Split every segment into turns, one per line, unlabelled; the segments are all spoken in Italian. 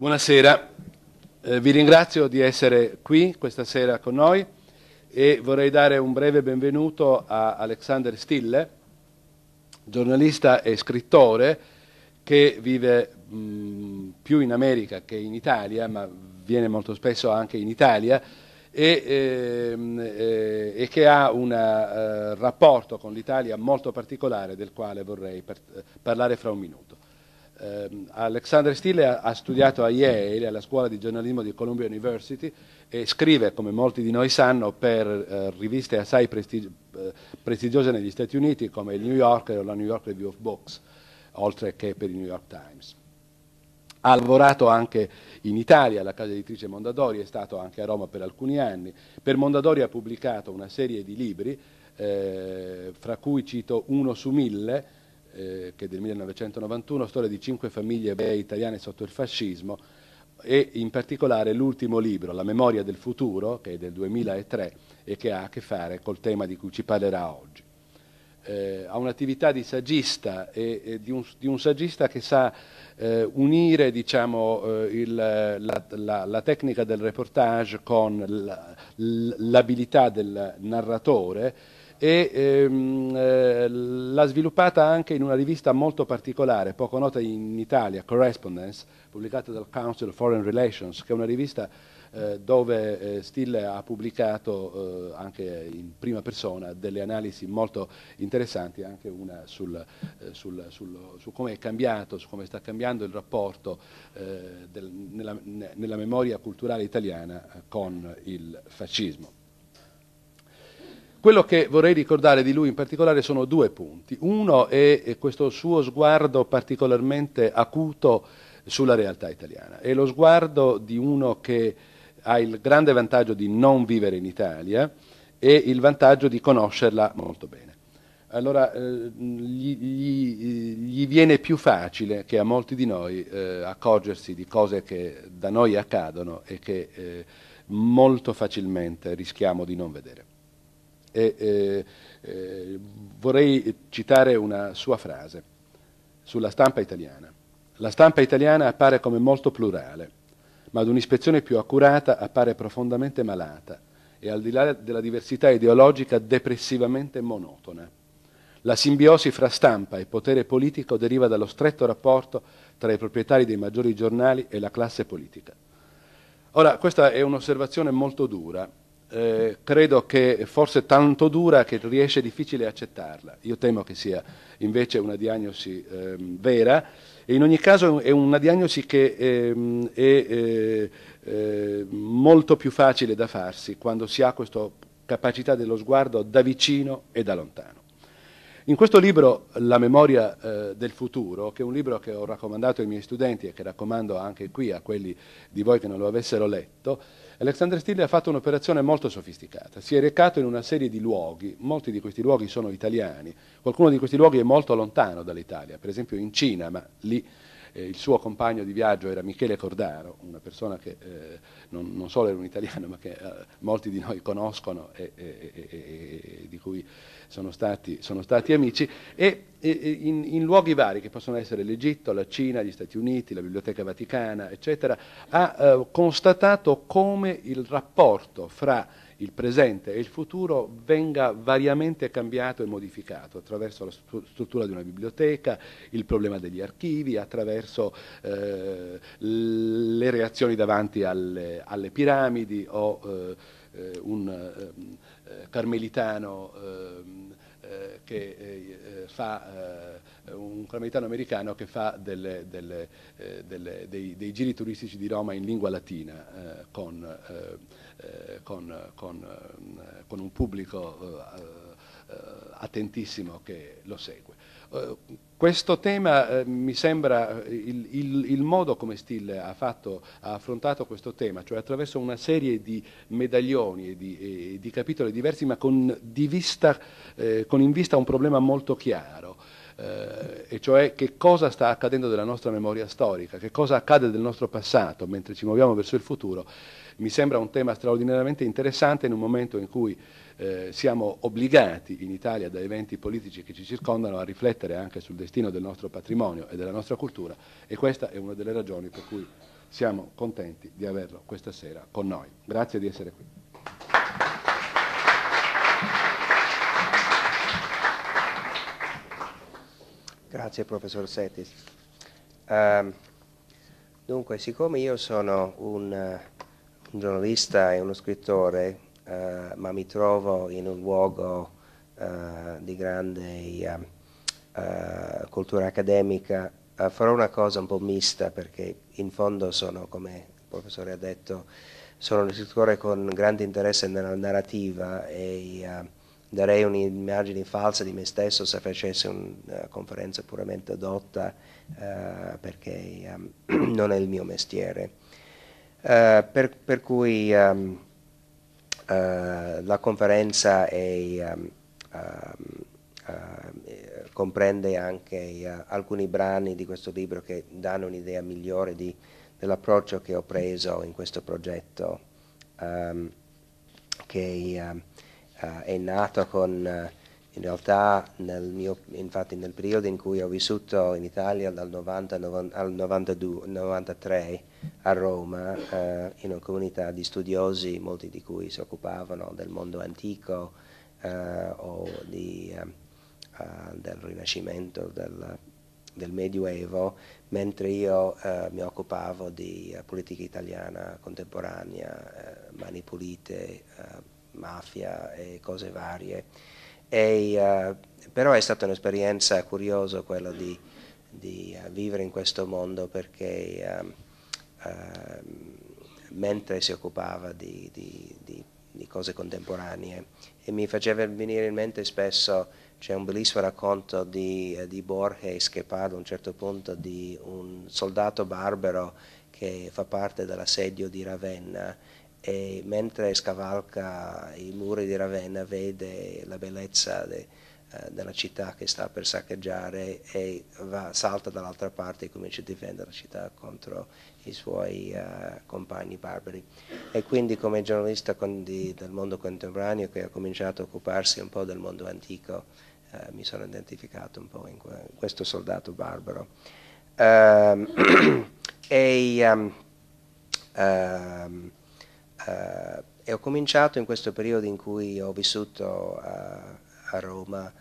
Buonasera, eh, vi ringrazio di essere qui questa sera
con noi e vorrei dare un breve benvenuto a Alexander Stille, giornalista e scrittore che vive mh, più in America che in Italia, ma viene molto spesso anche in Italia e, ehm, eh, eh, che ha un eh, rapporto con l'Italia molto particolare del quale vorrei per, eh, parlare fra un minuto. Um, Alexander Steele ha, ha, studiato a Yale, alla scuola di giornalismo di Columbia University, e scrive, come molti di noi sanno, per uh, riviste assai prestigi- eh, prestigiose negli Stati Uniti come il New Yorker o la New York Review of Books, oltre che per il New York Times. Ha lavorato anche in Italia alla casa editrice Mondadori, è stato anche a Roma per alcuni anni. Per Mondadori ha pubblicato una serie di libri, eh, fra cui cito uno su mille, eh, che è del 1991, storia di cinque famiglie ebree italiane sotto il fascismo e in particolare l'ultimo libro, La memoria del futuro, che è del 2003 e che ha a che fare col tema di cui ci parlerà oggi. Eh, ha un'attività di saggista e, e di, un, di, un, saggista che sa eh, unire diciamo, eh, il, la, la, la, tecnica del reportage con l'abilità del narratore e ehm, eh, l'ha sviluppata anche in una rivista molto particolare, poco nota in Italia, Correspondence, pubblicata dal Council of Foreign Relations, che è una rivista eh, dove eh, Stille ha pubblicato eh, anche in prima persona delle analisi molto interessanti, anche una sul, eh, sul, sul, su come è cambiato, su come sta cambiando il rapporto eh, del, nella, nella, memoria culturale italiana con il fascismo. Quello che vorrei ricordare di lui in particolare sono due punti. Uno è questo suo sguardo particolarmente acuto sulla realtà italiana. È lo sguardo di uno che ha il grande vantaggio di non vivere in Italia e il vantaggio di conoscerla molto bene. Allora eh, gli, gli, gli, viene più facile che a molti di noi eh, accorgersi di cose che da noi accadono e che eh, molto facilmente rischiamo di non vedere. E, eh, eh, vorrei citare una sua frase sulla stampa italiana. La stampa italiana appare come molto plurale, ma ad un'ispezione più accurata appare profondamente malata e al di là della diversità ideologica depressivamente monotona. La simbiosi fra stampa e potere politico deriva dallo stretto rapporto tra i proprietari dei maggiori giornali e la classe politica. Ora, questa è un'osservazione molto dura, eh, credo che forse tanto dura che riesce difficile accettarla. Io temo che sia invece una diagnosi eh, vera e in ogni caso è una diagnosi che ehm, eh, è eh, molto più facile da farsi quando si ha questa capacità dello sguardo da vicino e da lontano. In questo libro, La memoria eh, del futuro, che è un libro che ho raccomandato ai miei studenti e che raccomando anche qui a quelli di voi che non lo avessero letto, Alexander Stille ha fatto un'operazione molto sofisticata, si è recato in una serie di luoghi, molti di questi luoghi sono italiani, qualcuno di questi luoghi è molto lontano dall'Italia, per esempio in Cina, ma lì eh, il suo compagno di viaggio era Michele Cordaro, una persona che eh, non, non, solo era un italiano ma che eh, molti di noi conoscono e, e, e, e di cui sono stati, sono stati amici, e in, in, luoghi vari che possono essere l'Egitto, la Cina, gli Stati Uniti, la Biblioteca Vaticana, eccetera, ha eh, constatato come il rapporto fra il presente e il futuro venga variamente cambiato e modificato attraverso la struttura di una biblioteca, il problema degli archivi, attraverso eh, le reazioni davanti alle, alle piramidi o eh, un eh, carmelitano eh, eh, che eh, fa un carmelitano americano che fa delle, delle, delle, dei, dei, giri turistici di Roma in lingua latina con eh, con, con, eh, con, un pubblico eh, attentissimo che lo segue. questo tema mi sembra il, il, il, modo come Stille ha, fatto, ha, affrontato questo tema, cioè attraverso una serie di medaglioni e di, e di capitoli diversi ma con, di vista, con in vista un problema molto chiaro. Eh, e cioè che cosa sta accadendo della nostra memoria storica, che cosa accade del nostro passato mentre ci muoviamo verso il futuro mi sembra un tema straordinariamente interessante in un momento in cui eh, siamo obbligati in Italia da eventi politici che ci circondano a riflettere anche sul destino del nostro patrimonio e della nostra cultura e questa è una delle ragioni per cui siamo contenti di averlo questa sera con noi. Grazie di essere qui.
Grazie professor Setis. Uh, ehm, dunque, siccome io sono un eh, un giornalista e uno scrittore, eh, ma mi trovo in un luogo eh, di grande eh, eh, cultura accademica, farò una cosa un po' mista perché in fondo sono, come il professore ha detto, sono un scrittore con grande interesse nella narrativa e darei un'immagine falsa di me stesso se facessi una conferenza puramente dotta eh, perché eh, non è il mio mestiere. Eh, per, per, cui um, uh, la conferenza è, um, uh, comprende anche alcuni brani di questo libro che danno un'idea migliore di, dell'approccio che ho preso in questo progetto um, che è nato con in realtà nel mio, infatti nel periodo in cui ho vissuto in Italia dal 90 al 92, 93 a Roma eh, in una comunità di studiosi, molti di cui si occupavano del mondo antico eh, o di, eh, eh del Rinascimento, del, del, Medioevo, mentre io eh, mi occupavo di eh, politica italiana contemporanea, mani pulite, mafia e cose varie. E, però è stata un'esperienza curiosa quella di, di vivere in questo mondo perché Ehm, mentre si occupava di, di, di, di, cose contemporanee e mi faceva venire in mente spesso c'è un bellissimo racconto eh, di, Borges che parla a un certo punto di un soldato barbero che fa parte dell'assedio di Ravenna e mentre scavalca i muri di Ravenna vede la bellezza de, eh, della città che sta per saccheggiare e va, salta dall'altra parte e comincia a difendere la città contro i suoi uh, compagni barbari. E quindi come giornalista con, di, del mondo contemporaneo che ha cominciato a occuparsi un po' del mondo antico, uh, mi sono identificato un po' in, que in questo soldato barbaro. Uh, e, um, e, ho cominciato in questo periodo in cui ho vissuto a Roma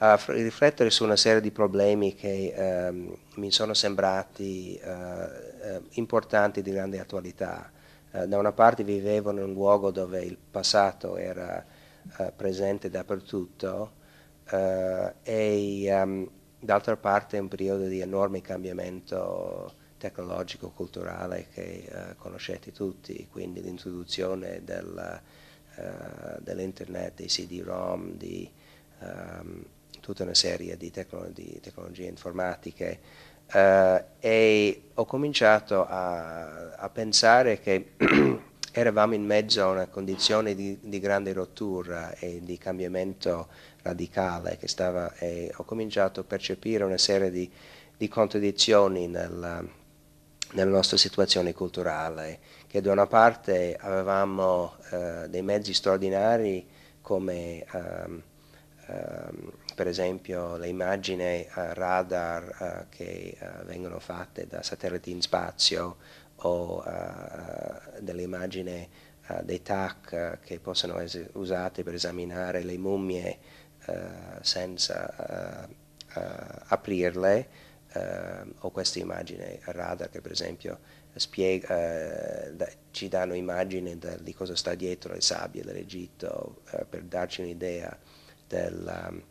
a riflettere su una serie di problemi che ehm, mi sono sembrati eh, eh, importanti di grande attualità. Eh, da una parte vivevo in un luogo dove il passato era eh, presente dappertutto eh, e ehm, d'altra parte un periodo di enorme cambiamento tecnologico, culturale che eh, conoscete tutti, quindi l'introduzione del, dell'internet, dei CD-ROM, di um, tutta una serie di, tecno di tecnologie informatiche eh, e ho cominciato a, a pensare che eravamo in mezzo a una condizione di, di, grande rottura e di cambiamento radicale che stava e ho cominciato a percepire una serie di, di contraddizioni nel, nella nostra situazione culturale, che da una parte avevamo eh, dei mezzi straordinari come um, um, per esempio le immagini radar eh, che eh, vengono fatte da satelliti in spazio o eh, delle immagini dei TAC che possono essere usate per esaminare le mummie senza aprirle o queste immagini radar che per esempio spiega, ci danno immagini di cosa sta dietro le sabbie dell'Egitto per darci un'idea del,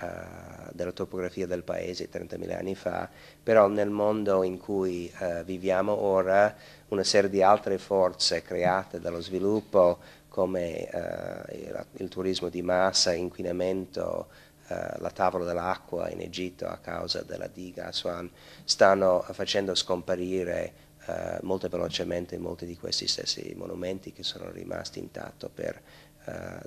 uh, della topografia del paese 30.000 anni fa, però nel mondo in cui uh, viviamo ora una serie di altre forze create dallo sviluppo come uh, eh, il, il, turismo di massa, inquinamento, la tavola dell'acqua in Egitto a causa della diga Aswan, stanno facendo scomparire molto velocemente molti di questi stessi monumenti che sono rimasti intatto per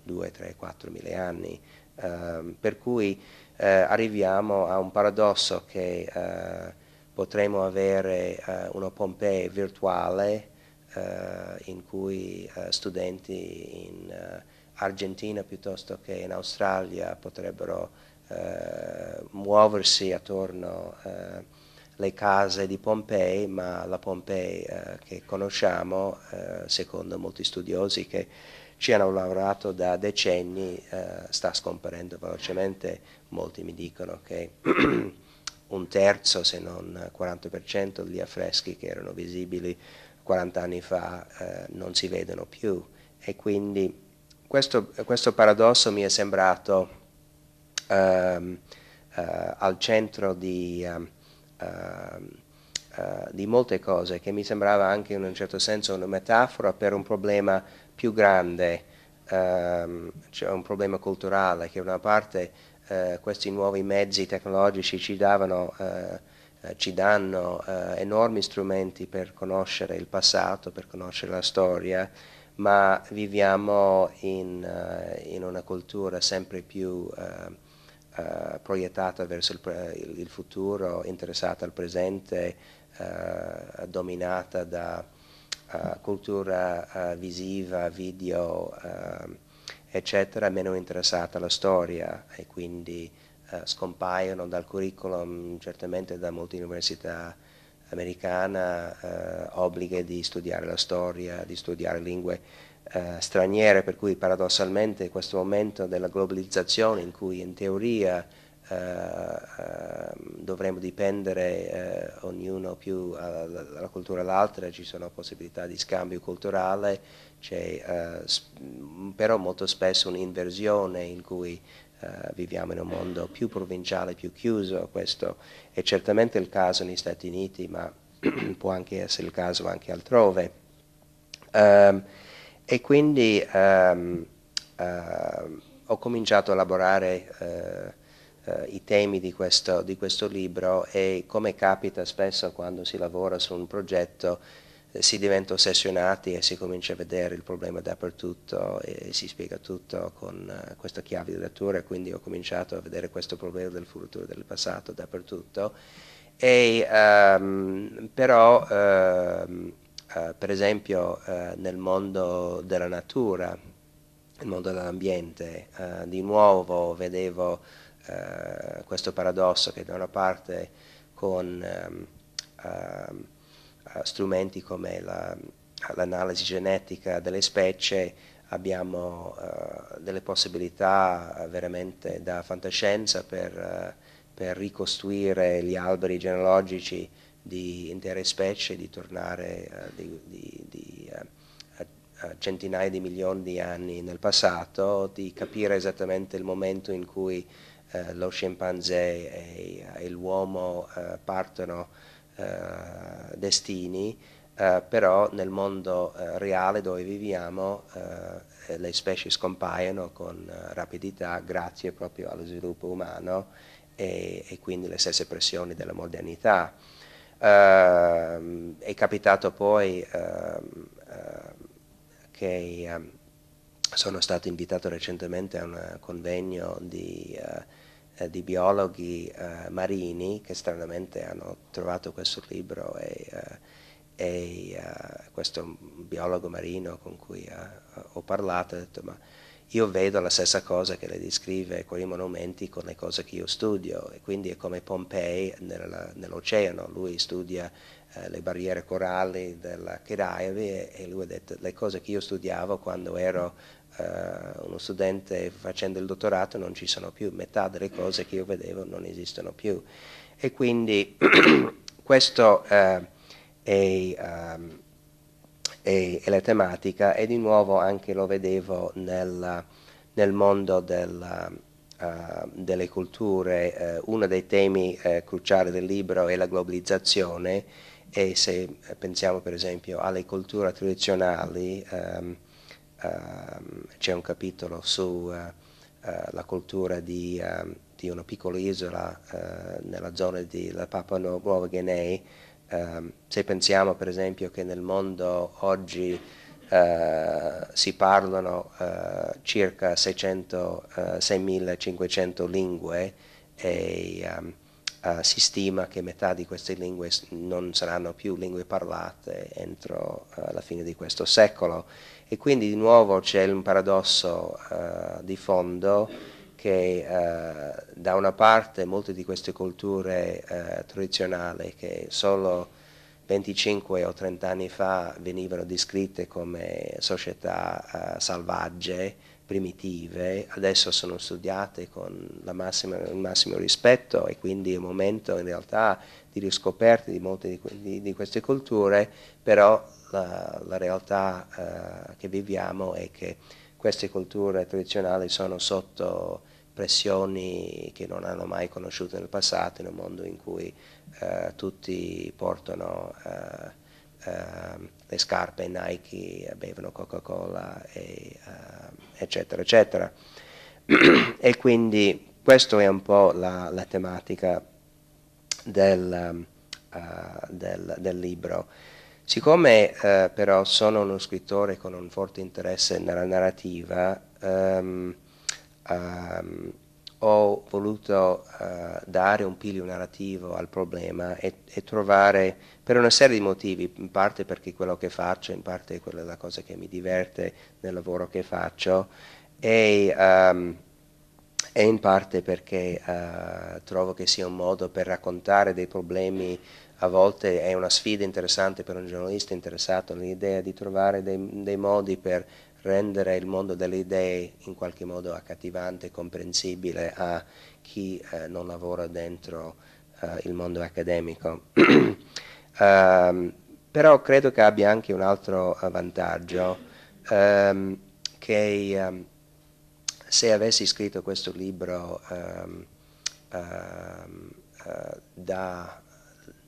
2, 3, 4 mila anni. Ehm, per cui eh, arriviamo a un paradosso che eh, potremmo avere eh, una Pompei virtuale eh, in cui eh, studenti in Argentina piuttosto che in Australia potrebbero muoversi attorno alle case di Pompei, ma la Pompei che conosciamo, secondo molti studiosi che ci hanno lavorato da decenni, eh, sta scomparendo velocemente, molti mi dicono che un terzo se non 40% degli affreschi che erano visibili 40 anni fa eh, non si vedono più e quindi questo, questo paradosso mi è sembrato ehm, eh, al centro di, ehm, ehm eh, di, molte cose che mi sembrava anche in un certo senso una metafora per un problema più grande ehm, c'è un problema culturale che una parte eh, questi nuovi mezzi tecnologici ci davano eh, eh ci danno eh, enormi strumenti per conoscere il passato, per conoscere la storia, ma viviamo in, uh, in una cultura sempre più uh, uh, proiettata verso il, il, futuro, interessata al presente, dominata da eh, cultura eh, visiva, video, eh, eccetera, meno interessata alla storia e quindi scompaiono dal curriculum, certamente da molte università americana, obblighe di studiare la storia, di studiare lingue straniere, per cui paradossalmente questo momento della globalizzazione in cui in teoria eh, ehm, dovremmo dipendere eh, ognuno più dalla cultura all'altra, ci sono possibilità di scambio culturale, c'è eh, però molto spesso un'inversione in cui Uh, viviamo in un mondo più provinciale, più chiuso, questo è certamente il caso negli Stati Uniti, ma può anche essere il caso anche altrove. Um, e quindi um, uh, ho cominciato a lavorare uh, eh, i temi di questo, di questo, libro e come capita spesso quando si lavora su un progetto eh, si diventa ossessionati e si comincia a vedere il problema dappertutto e si spiega tutto con eh, questa chiave di lettura, quindi ho cominciato a vedere questo problema del futuro e del passato dappertutto. E, um, però uh, Uh, per esempio uh, nel mondo della natura, nel mondo dell'ambiente, uh, di nuovo vedevo eh, questo paradosso che da una parte con ehm, ehm, eh, strumenti come la, l'analisi genetica delle specie abbiamo eh, delle possibilità eh, veramente da fantascienza per, per ricostruire gli alberi genealogici di intere specie, di tornare uh, di, di, di uh, uh, centinaia di milioni di anni nel passato, di capire esattamente il momento in cui eh, lo scimpanzé e, e l'uomo eh, partono eh, destini, eh, però nel mondo eh, reale dove viviamo eh, le specie scompaiono con rapidità grazie proprio allo sviluppo umano e, e quindi le stesse pressioni della modernità. Ehm, è capitato poi ehm, che ehm, sono stato invitato recentemente a un convegno di uh, eh, di biologhi eh, marini che stranamente hanno trovato questo libro e, eh, e eh, questo biologo marino con cui eh, ho parlato ha detto ma io vedo la stessa cosa che le descrive quei monumenti con le cose che io studio e quindi è come Pompei nell'oceano, lui studia eh, le barriere corali della Kiraivi e, e, lui ha detto le cose che io studiavo quando ero uh, uno studente facendo il dottorato non ci sono più, metà delle cose che io vedevo non esistono più. E quindi questa uh, eh, è, um, è, è, la tematica e di nuovo anche lo vedevo nel, nel mondo del, uh, delle culture. uno dei temi cruciali del libro è la globalizzazione e se pensiamo per esempio alle culture tradizionali, um, Ehm, c'è un capitolo sulla eh, eh, cultura di, ehm, di, una piccola isola eh, nella zona della Papua Nuova Guinea. Ehm, se pensiamo per esempio che nel mondo oggi Uh, si parlano uh, circa 600, uh, 6.500 lingue e um, si stima che metà di queste lingue non saranno più lingue parlate entro la fine di questo secolo e quindi di nuovo c'è un paradosso uh, di fondo che uh, da una parte molte di queste culture uh, tradizionali che solo 25 o 30 anni fa venivano descritte come società selvagge, primitive, adesso sono studiate con massima, il massimo rispetto e quindi è un momento in realtà di riscoperta di molte di, di, di queste culture, però la, la realtà eh, che viviamo è che queste culture tradizionali sono sotto pressioni che non hanno mai conosciuto nel passato, in un mondo in cui eh, tutti portano eh, eh, le scarpe Nike, eh, bevono Coca-Cola, eccetera, eccetera. e quindi questa è un po' la, la tematica del, uh, del, del libro. Siccome eh, però sono uno scrittore con un forte interesse nella narrativa, um, um, ho voluto uh, dare un piglio narrativo al problema e, e, trovare, per una serie di motivi, in parte perché quello che faccio, in parte quella è la cosa che mi diverte nel lavoro che faccio, e, um, e in parte perché uh, trovo che sia un modo per raccontare dei problemi a volte è una sfida interessante per un giornalista interessato all'idea di trovare dei, dei, modi per rendere il mondo delle idee in qualche modo accattivante e comprensibile a chi eh, non lavora dentro eh, il mondo accademico. um, però credo che abbia anche un altro vantaggio, um, che um, se avessi scritto questo libro uh, da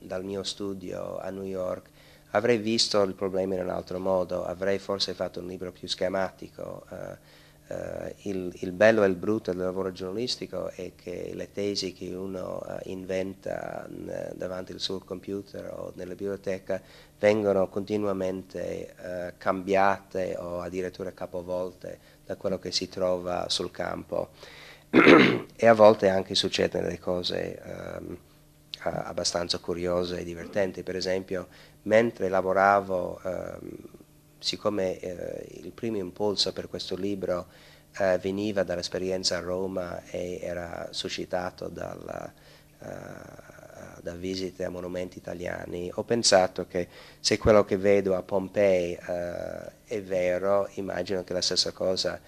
dal mio studio a New York, avrei visto il problema in un altro modo, avrei forse fatto un libro più schematico. Eh, eh, il, il, bello e il brutto del lavoro giornalistico è che le tesi che uno eh, inventa eh, davanti al suo computer o nella biblioteca vengono continuamente eh, cambiate o addirittura capovolte da quello che si trova sul campo. e a volte anche succedono delle cose. Ehm, eh, abbastanza curiosa e divertente. Per esempio, mentre lavoravo, ehm, siccome eh, il primo impulso per questo libro eh, veniva dall'esperienza a Roma e era suscitato dalla, da visite a monumenti italiani, ho pensato che se quello che vedo a Pompei è vero, immagino che la stessa cosa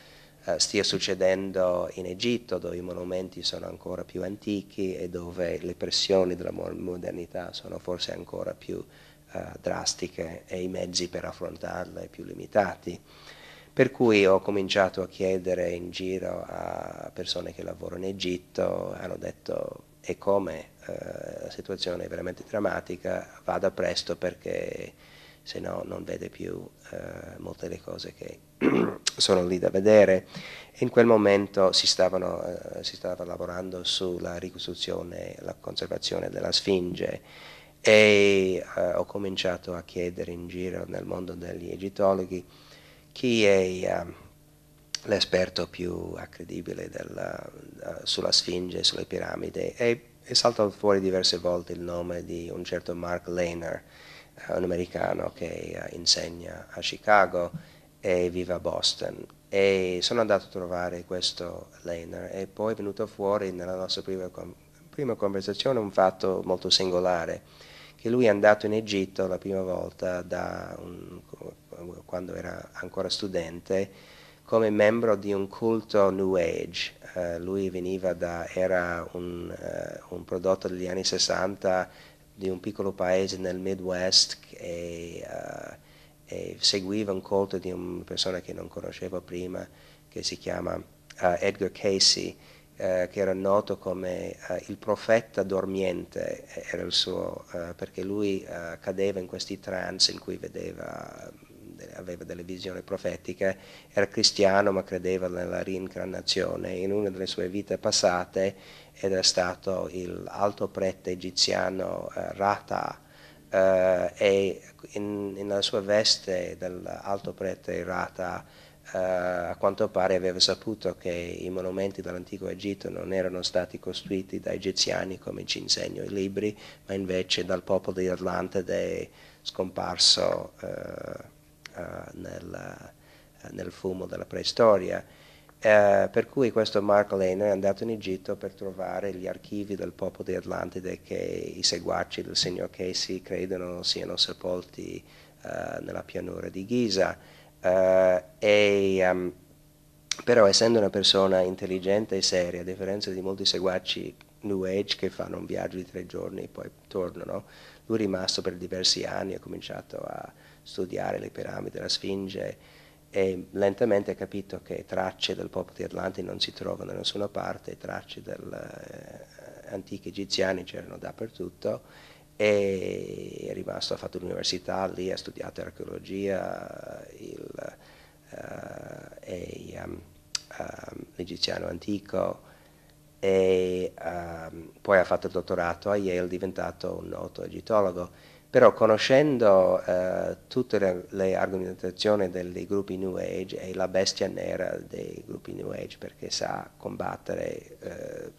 eh, stia succedendo in Egitto, dove i monumenti sono ancora più antichi e dove le pressioni della modernità sono forse ancora più uh, drastiche e i mezzi per affrontarle più limitati. Per cui ho cominciato a chiedere in giro a persone che lavorano in Egitto, hanno detto e come uh, la situazione è veramente drammatica, vada presto perché se no non vede più eh, molte delle cose che sono lì da vedere. In quel momento si, stavano, eh, si stava lavorando sulla ricostruzione, la conservazione della Sfinge e eh, ho cominciato a chiedere in giro nel mondo degli egittologhi chi è eh, l'esperto più accredibile della, sulla Sfinge, sulle piramidi e, e saltò fuori diverse volte il nome di un certo Mark Lehner eh, un americano che eh, insegna a Chicago e vive a Boston. E sono andato a trovare questo Lehner e poi è venuto fuori nella nostra prima, prima conversazione un fatto molto singolare, che lui è andato in Egitto la prima volta un, quando era ancora studente come membro di un culto New Age. Uh, lui veniva da, era un, uh, un prodotto degli anni 60 di un piccolo paese nel Midwest e, uh, eh, e seguiva un colto di una persona che non conoscevo prima che si chiama uh, Edgar Casey eh, che era noto come il profeta dormiente era il suo perché lui cadeva in questi trance in cui vedeva aveva delle visioni profetiche, era cristiano ma credeva nella reincarnazione. In una delle sue vite passate ed è stato l'alto prete egiziano eh, Rata eh, e in, nella sua veste dell'alto prete Rata eh, a quanto pare aveva saputo che i monumenti dell'antico Egitto non erano stati costruiti da egiziani come ci insegnano i libri, ma invece dal popolo di Atlantide scomparso eh, eh, nel, nel fumo della preistoria eh, per cui questo Mark Lane è andato in Egitto per trovare gli archivi del popolo di Atlantide che i seguaci del signor Casey credono siano sepolti eh, nella pianura di Giza. Eh, e, um, però essendo una persona intelligente e seria, a differenza di molti seguaci New Age che fanno un viaggio di tre giorni e poi tornano, lui è rimasto per diversi anni, ha cominciato a studiare le piramidi, la Sfinge, e lentamente ha capito che tracce del popolo di Atlanti non si trovano da nessuna parte, tracce degli eh, antichi egiziani c'erano dappertutto e è rimasto, ha fatto l'università lì, ha studiato archeologia il, uh, e um, um, l'egiziano antico e um, poi ha fatto il dottorato a Yale, diventato un noto egittologo però conoscendo eh, tutte le, le argomentazioni del, dei gruppi New Age e la bestia nera dei gruppi New Age perché sa combattere eh,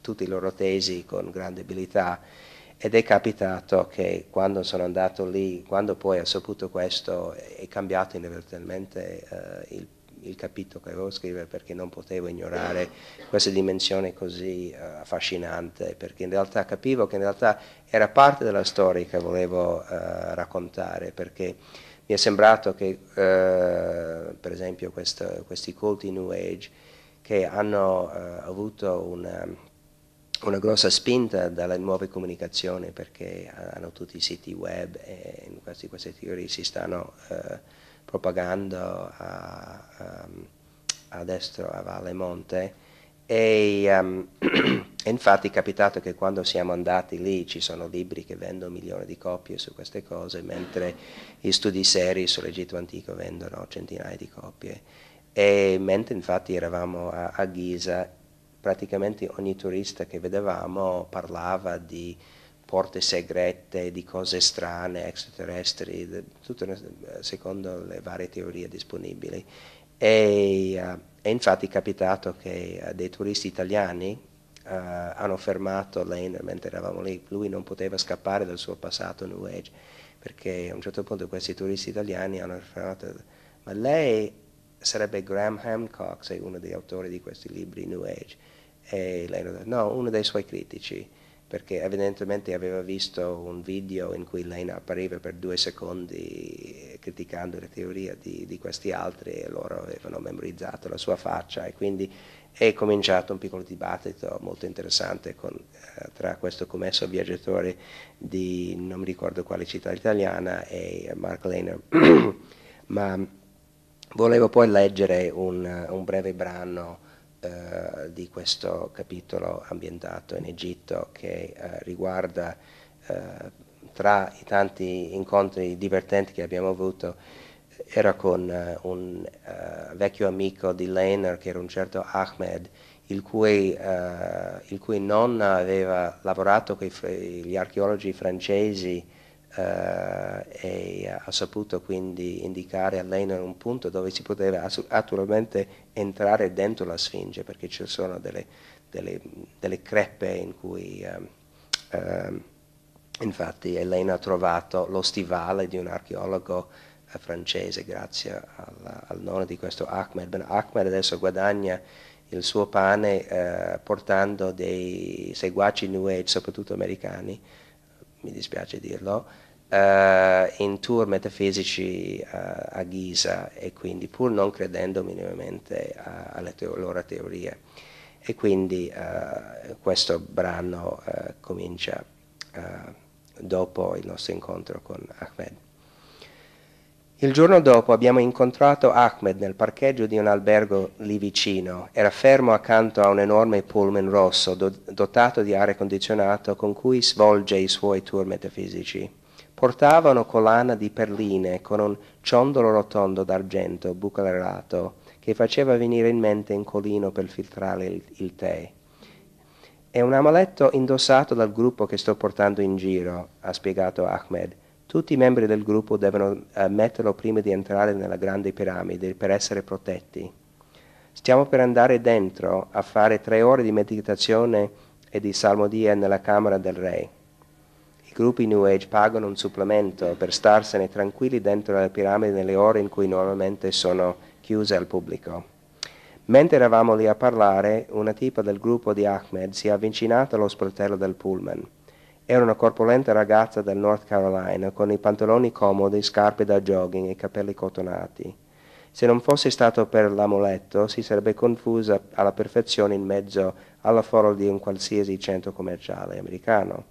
tutte le loro tesi con grande abilità ed è capitato che quando sono andato lì, quando poi ho saputo questo, è cambiato inevitabilmente eh, il il capitolo che volevo scrivere perché non potevo ignorare questa dimensione così uh, affascinante, perché in realtà capivo che in realtà era parte della storia che volevo uh, raccontare, perché mi è sembrato che eh, per esempio questo, questi culti New Age che hanno avuto una, una grossa spinta dalle nuove comunicazioni perché hanno tutti i siti web e in questi, queste teorie si stanno eh, propaganda a, a, ehm, a destra, a Valle Monte, e um, infatti è capitato che quando siamo andati lì ci sono libri che vendono milioni di copie su queste cose, mentre gli studi seri sull'Egitto antico vendono centinaia di copie. E mentre infatti eravamo a, a Giza, praticamente ogni turista che vedevamo parlava di porte segrete, di cose strane, extraterrestri, tutto secondo le varie teorie disponibili. E, uh, è infatti capitato che uh, dei turisti italiani uh, hanno fermato Lane mentre eravamo lì, lui non poteva scappare dal suo passato New Age, perché a un certo punto questi turisti italiani hanno fermato, ma lei sarebbe Graham Hancock, sei uno degli autori di questi libri New Age, e lei ha detto no, uno dei suoi critici perché evidentemente aveva visto un video in cui Lena appariva per due secondi criticando le teorie di, di, questi altri e loro avevano memorizzato la sua faccia e quindi è cominciato un piccolo dibattito molto interessante con, eh, tra questo commesso viaggiatore di non mi ricordo quale città italiana e Mark Lehner. Ma volevo poi leggere un, un breve brano eh, di questo capitolo ambientato in Egitto che eh, riguarda eh, tra i tanti incontri divertenti che abbiamo avuto era con eh, un vecchio amico di Lehner che era un certo Ahmed il cui, il cui nonna aveva lavorato con gli archeologi francesi eh, e ha saputo quindi indicare a Lena un punto dove si poteva attualmente entrare dentro la Sfinge perché ci sono delle, delle, delle crepe in cui um, um, infatti Elena ha trovato lo stivale di un archeologo eh, francese grazie al, al nonno di questo Ahmed. Ben Ahmed adesso guadagna il suo pane uh, portando dei seguaci new age, soprattutto americani, mi dispiace dirlo, eh, in tour metafisici a, eh, a Ghisa e quindi pur non credendo minimamente a, alle teo loro teorie. E quindi eh, questo brano eh, comincia eh, dopo il nostro incontro con Ahmed. Il giorno dopo abbiamo incontrato Ahmed nel parcheggio di un albergo lì vicino. Era fermo accanto a un enorme pullman rosso do dotato di aria condizionata con cui svolge i suoi tour metafisici. Portava una collana di perline con un ciondolo rotondo d'argento bucalerato che faceva venire in mente un colino per filtrare il, il tè. È un amuleto indossato dal gruppo che sto portando in giro, ha spiegato Ahmed tutti i membri del gruppo devono eh, metterlo prima di entrare nella grande piramide per essere protetti. Stiamo per andare dentro a fare tre ore di meditazione e di salmodia nella camera del re. I gruppi New Age pagano un supplemento per starsene tranquilli dentro la piramide nelle ore in cui normalmente sono chiuse al pubblico. Mentre eravamo lì a parlare, una tipa del gruppo di Ahmed si è avvicinata allo sportello del pullman. Era una corpulenta ragazza del North Carolina, con i pantaloni comodi, scarpe da jogging e capelli cotonati. Se non fosse stato per l'amuletto, si sarebbe confusa alla perfezione in mezzo alla folla di un qualsiasi centro commerciale americano.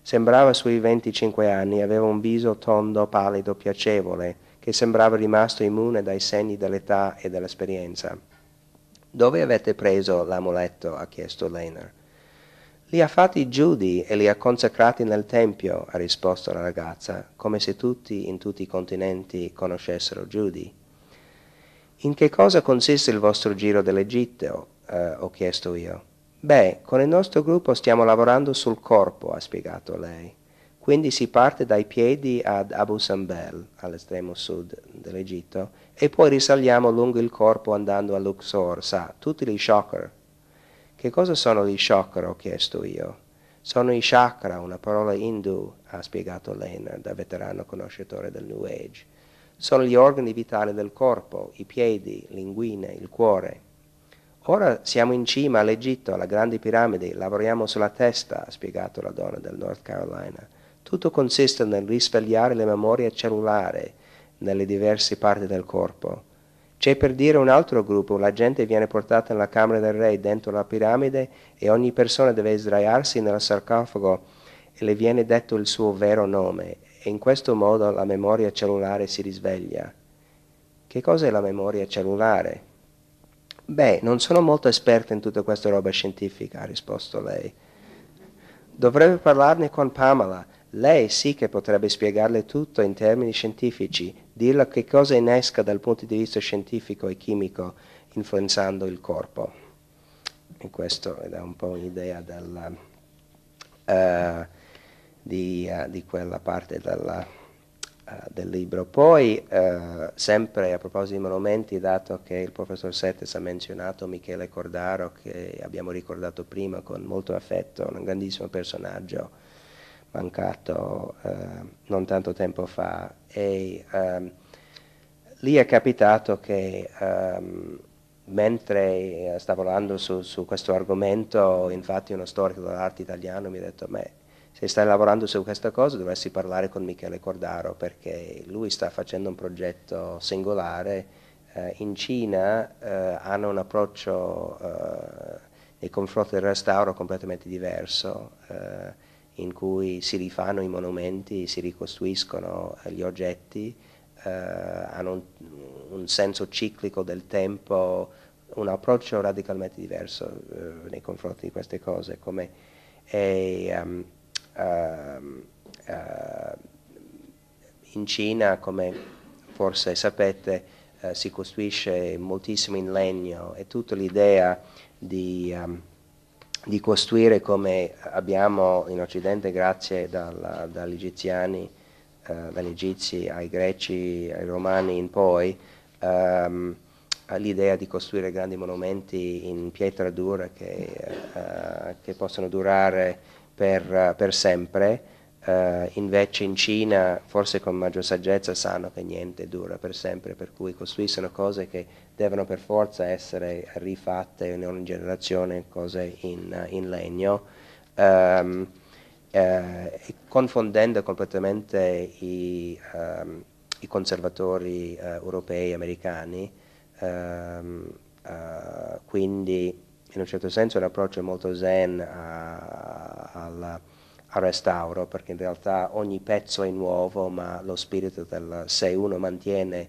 Sembrava sui 25 anni, aveva un viso tondo, pallido, piacevole, che sembrava rimasto immune dai segni dell'età e dell'esperienza. Dove avete preso l'amuletto? ha chiesto Lehner. Li ha fatti Giudi e li ha consacrati nel Tempio, ha risposto la ragazza, come se tutti in tutti i continenti conoscessero Giudi. In che cosa consiste il vostro giro dell'Egitto? Eh, ho chiesto io. Beh, con il nostro gruppo stiamo lavorando sul corpo, ha spiegato lei. Quindi si parte dai piedi ad Abu Sambel, all'estremo sud dell'Egitto, e poi risaliamo lungo il corpo andando a Luxor, sa, tutti gli shocker che cosa sono gli chakra? ho chiesto io. Sono i chakra, una parola hindu, ha spiegato Lena, da veterano conoscitore del New Age. Sono gli organi vitali del corpo, i piedi, l'inguine, il cuore. Ora siamo in cima all'Egitto, alla grande piramide, lavoriamo sulla testa, ha spiegato la donna del North Carolina. Tutto consiste nel risvegliare le memorie cellulari nelle diverse parti del corpo. C'è per dire un altro gruppo, la gente viene portata nella camera del re dentro la piramide e ogni persona deve sdraiarsi nel sarcofago e le viene detto il suo vero nome e in questo modo la memoria cellulare si risveglia. Che cos'è la memoria cellulare? Beh, non sono molto esperta in tutta questa roba scientifica, ha risposto lei. Dovrebbe parlarne con Pamela, lei sì che potrebbe spiegarle tutto in termini scientifici, dirle che cosa innesca dal punto di vista scientifico e chimico influenzando il corpo. E questo è un po' un'idea del, uh, eh, di, uh, di, quella parte della, uh, eh, del libro. Poi, sempre a proposito di monumenti, dato che il professor Settes ha menzionato Michele Cordaro, che abbiamo ricordato prima con molto affetto, un grandissimo personaggio, mancato eh, non tanto tempo fa e um, lì è capitato che um, mentre eh, stavo lavorando su, su, questo argomento, infatti uno storico dell'arte italiano mi ha detto, ma se stai lavorando su questa cosa dovresti parlare con Michele Cordaro perché lui sta facendo un progetto singolare, eh, in Cina eh, hanno un approccio eh, nei confronti del restauro completamente diverso eh, in cui si rifanno i monumenti, si ricostruiscono eh, gli oggetti, eh, hanno un, un, senso ciclico del tempo, un approccio radicalmente diverso eh, nei confronti di queste cose. Come, e, um, uh, uh, in Cina, come forse sapete, eh, si costruisce moltissimo in legno e tutta l'idea di... Um, di costruire come abbiamo in Occidente grazie dalla, dagli egiziani, eh, dagli egizi ai greci, ai romani in poi, ehm, l'idea di costruire grandi monumenti in pietra dura che, eh, che possono durare per, per sempre eh, invece in Cina, forse con maggior saggezza, sanno che niente dura per sempre, per cui costruiscono cose che devono per forza essere rifatte in ogni generazione, cose in, in legno, um, eh, confondendo completamente i, um, i conservatori uh, europei e americani. Um, uh, quindi in un certo senso è un approccio molto zen a, a, alla, al restauro, perché in realtà ogni pezzo è nuovo, ma lo spirito del se uno mantiene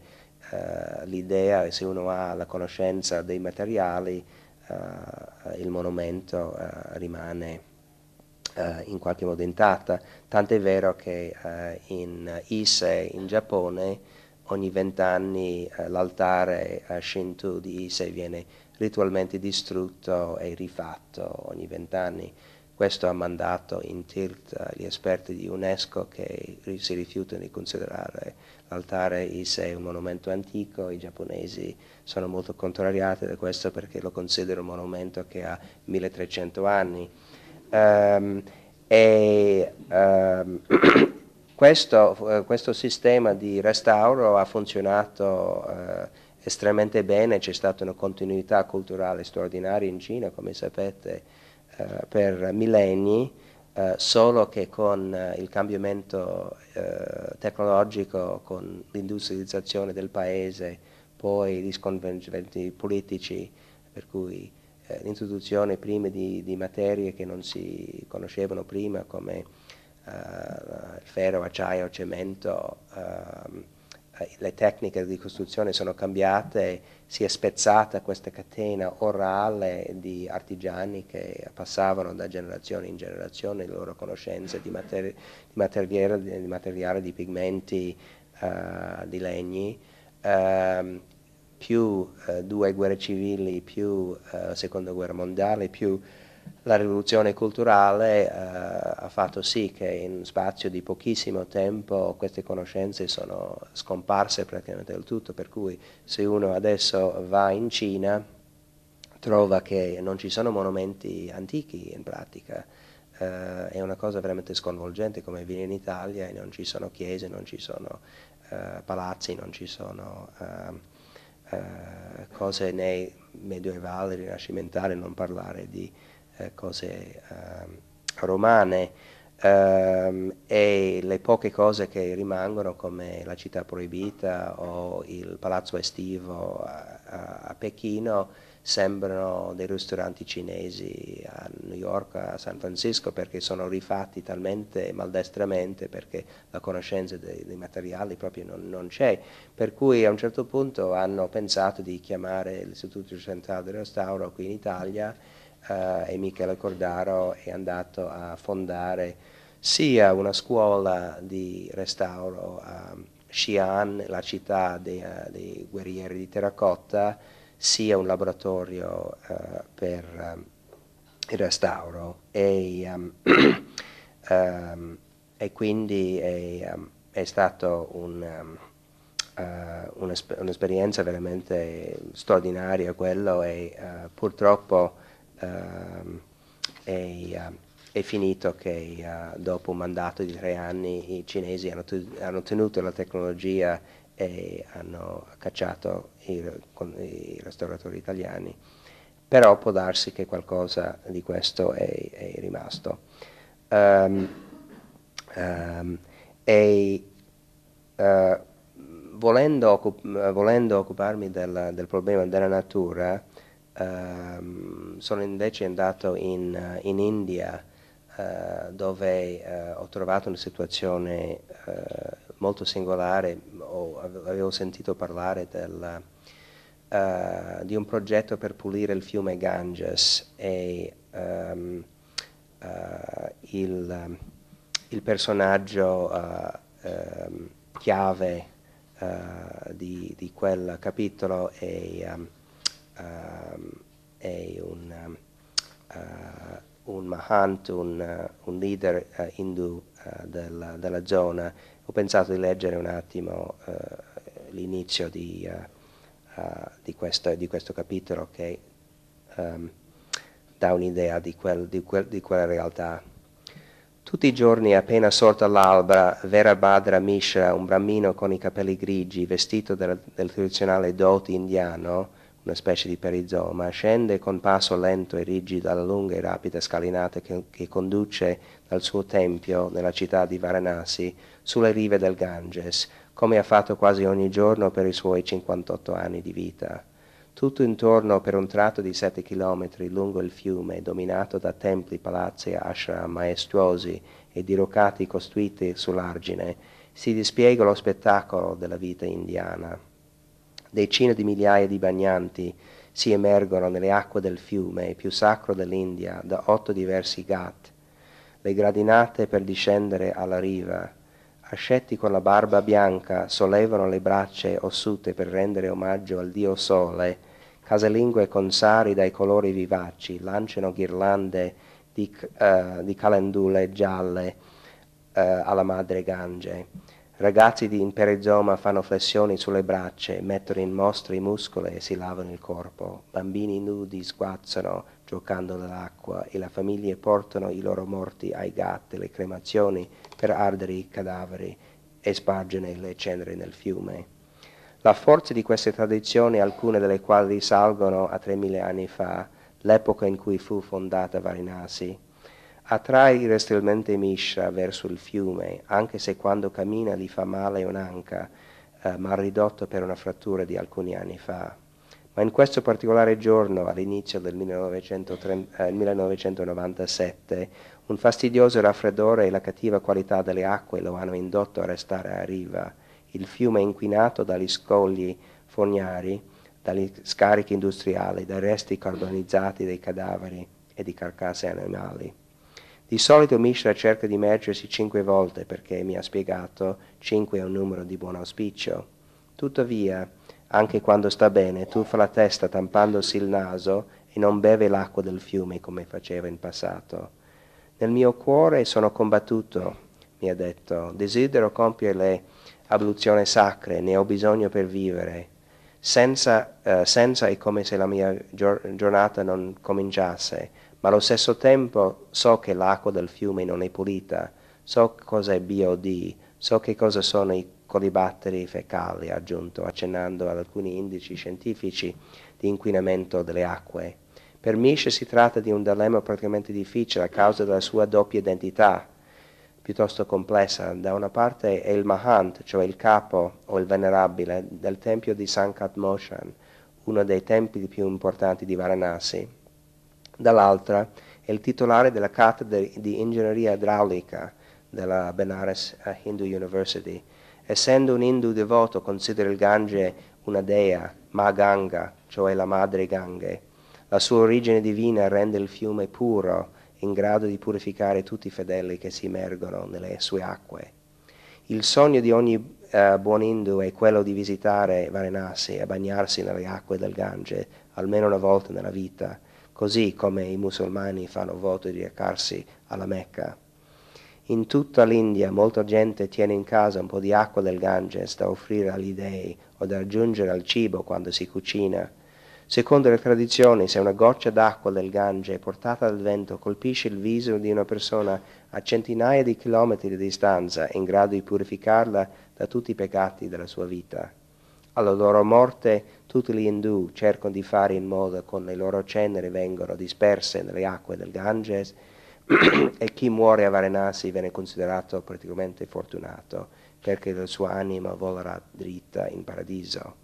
eh, l'idea e se uno ha la conoscenza dei materiali, eh, il monumento eh, rimane eh, in qualche modo intatta. Tant'è vero che eh, in Ise, in Giappone, ogni vent'anni eh, l'altare Shinto di Ise viene ritualmente distrutto e rifatto ogni vent'anni. Questo ha mandato in tilt eh, gli esperti di UNESCO che si rifiutano di considerare l'altare Issei un monumento antico, i giapponesi sono molto contrariati da questo perché lo considerano un monumento che ha 1300 anni. Um, e, um, questo, eh, questo, sistema di restauro ha funzionato uh, estremamente bene, c'è stata una continuità culturale straordinaria in Cina, come sapete eh, per millenni, eh, solo che con eh, il cambiamento eh, tecnologico, con l'industrializzazione del paese, poi gli sconvolgimenti politici, per cui l'introduzione prima di, di, materie che non si conoscevano prima come ferro, acciaio, cemento, ehm, le tecniche di costruzione sono cambiate si è spezzata questa catena orale di artigiani che passavano da generazione in generazione le loro conoscenze di, materi- di, materiale, di, materiale, di pigmenti, uh, di legni, uh, più uh, due guerre civili, più eh, seconda guerra mondiale, più la rivoluzione culturale eh, ha fatto sì che in spazio di pochissimo tempo queste conoscenze sono scomparse praticamente del tutto, per cui se uno adesso va in Cina trova che non ci sono monumenti antichi in pratica, eh, è una cosa veramente sconvolgente come viene in Italia e non ci sono chiese, non ci sono eh, palazzi, non ci sono ehm, eh, cose né medioevali, rinascimentali, non parlare di eh, cose ehm, romane ehm, e le poche cose che rimangono come la città proibita o il palazzo estivo a, a, a Pechino sembrano dei ristoranti cinesi a New York, a San Francisco, perché sono rifatti talmente maldestramente, perché la conoscenza dei, dei materiali proprio non, non, c'è, per cui a un certo punto hanno pensato di chiamare l'Istituto Centrale del Restauro qui in Italia eh, e Michele Cordaro è andato a fondare sia una scuola di restauro a Xi'an, la città dei, eh, dei guerrieri di terracotta, sia un laboratorio eh, per il restauro e, um, um, e quindi è, um, è stato un, uh, un'esperienza veramente straordinaria quello e uh, purtroppo Ehm, è, eh, è, finito che eh, dopo un mandato di tre anni i cinesi hanno, hanno tenuto la tecnologia e hanno cacciato i, i restauratori italiani però può darsi che qualcosa di questo è, è rimasto. Um, um, e, uh, volendo, occup volendo, occuparmi del, del, problema della natura, Uh, sono invece andato in, eh, in India uh, dove uh, ho trovato una situazione molto singolare, ho, avevo sentito parlare del, di un progetto per pulire il fiume Ganges e um, il, il, personaggio ehm, chiave di, di, quel capitolo è... Um, Um, è un, uh, un Mahant, un, uh, un leader uh, hindu della, della, zona, ho pensato di leggere un attimo l'inizio di, di, questo, di, questo, capitolo che um, dà un'idea di, quel, di, quel, di quella realtà. Tutti i giorni, appena sorta l'alba, Vera Badra Mishra, un bambino con i capelli grigi, vestito del, del tradizionale doti indiano, una specie di perizoma, scende con passo lento e rigido alla lunga e rapida scalinata che, che conduce dal suo tempio nella città di Varanasi sulle rive del Ganges, come ha fatto quasi ogni giorno per i suoi 58 anni di vita. Tutto intorno per un tratto di 7 chilometri lungo il fiume, dominato da templi, palazzi e ashram maestuosi e diroccati costruiti sull'argine, si dispiega lo spettacolo della vita indiana decine di migliaia di bagnanti si emergono nelle acque del fiume più sacro dell'India da otto diversi ghat, le gradinate per discendere alla riva. Ascetti con la barba bianca sollevano le braccia ossute per rendere omaggio al dio sole, casalingue con sari dai colori vivaci lanciano ghirlande di, uh, di calendule gialle uh, alla madre Gange Ragazzi di imperizoma fanno flessioni sulle braccia, mettono in mostra i muscoli e si lavano il corpo. Bambini nudi sguazzano giocando nell'acqua e le famiglie portano i loro morti ai gatti, le cremazioni per ardere i cadaveri e spargere le ceneri nel fiume. La forza di queste tradizioni, alcune delle quali risalgono a 3.000 anni fa, l'epoca in cui fu fondata Varinasi, Attrai restrialmente Mishra verso il fiume, anche se quando cammina gli fa male un'anca, eh, mal ridotto per una frattura di alcuni anni fa. Ma in questo particolare giorno, all'inizio del 1930, eh, 1997, un fastidioso raffreddore e la cattiva qualità delle acque lo hanno indotto a restare a riva. Il fiume è inquinato dagli scogli fognari, dagli scarichi industriali, dai resti carbonizzati dei cadaveri e di carcasse animali. Di solito Mishra cerca di immergersi cinque volte perché mi ha spiegato cinque è un numero di buon auspicio. Tuttavia, anche quando sta bene, tuffa la testa tampandosi il naso e non beve l'acqua del fiume come faceva in passato. Nel mio cuore sono combattuto, mi ha detto, desidero compiere le abluzioni sacre, ne ho bisogno per vivere. Senza, eh, senza è come se la mia giornata non cominciasse ma allo stesso tempo so che l'acqua del fiume non è pulita, so cosa è BOD, so che cosa sono i colibatteri fecali, ha aggiunto accennando ad alcuni indici scientifici di inquinamento delle acque. Per Misch si tratta di un dilemma praticamente difficile a causa della sua doppia identità, piuttosto complessa. Da una parte è il Mahant, cioè il capo o il venerabile del tempio di Sankat Moshan, uno dei templi più importanti di Varanasi, dall'altra è il titolare della cattedra di ingegneria idraulica della Benares eh, Hindu University. Essendo un Hindu devoto, considera il Gange una dea, Ma Ganga, cioè la madre Gange. La sua origine divina rende il fiume puro, in grado di purificare tutti i fedeli che si immergono nelle sue acque. Il sogno di ogni eh, buon Hindu è quello di visitare Varanasi e bagnarsi nelle acque del Gange almeno una volta nella vita così come i musulmani fanno voto di recarsi alla Mecca. In tutta l'India molta gente tiene in casa un po' di acqua del Ganges da offrire agli dei o da aggiungere al cibo quando si cucina. Secondo le tradizioni, se una goccia d'acqua del Gange portata dal vento colpisce il viso di una persona a centinaia di chilometri di distanza, è in grado di purificarla da tutti i peccati della sua vita alla loro morte tutti gli indù cercano di fare in modo che con le loro ceneri vengano disperse nelle acque del Ganges e chi muore a Varanasi viene considerato praticamente fortunato perché la sua anima volerà dritta in paradiso.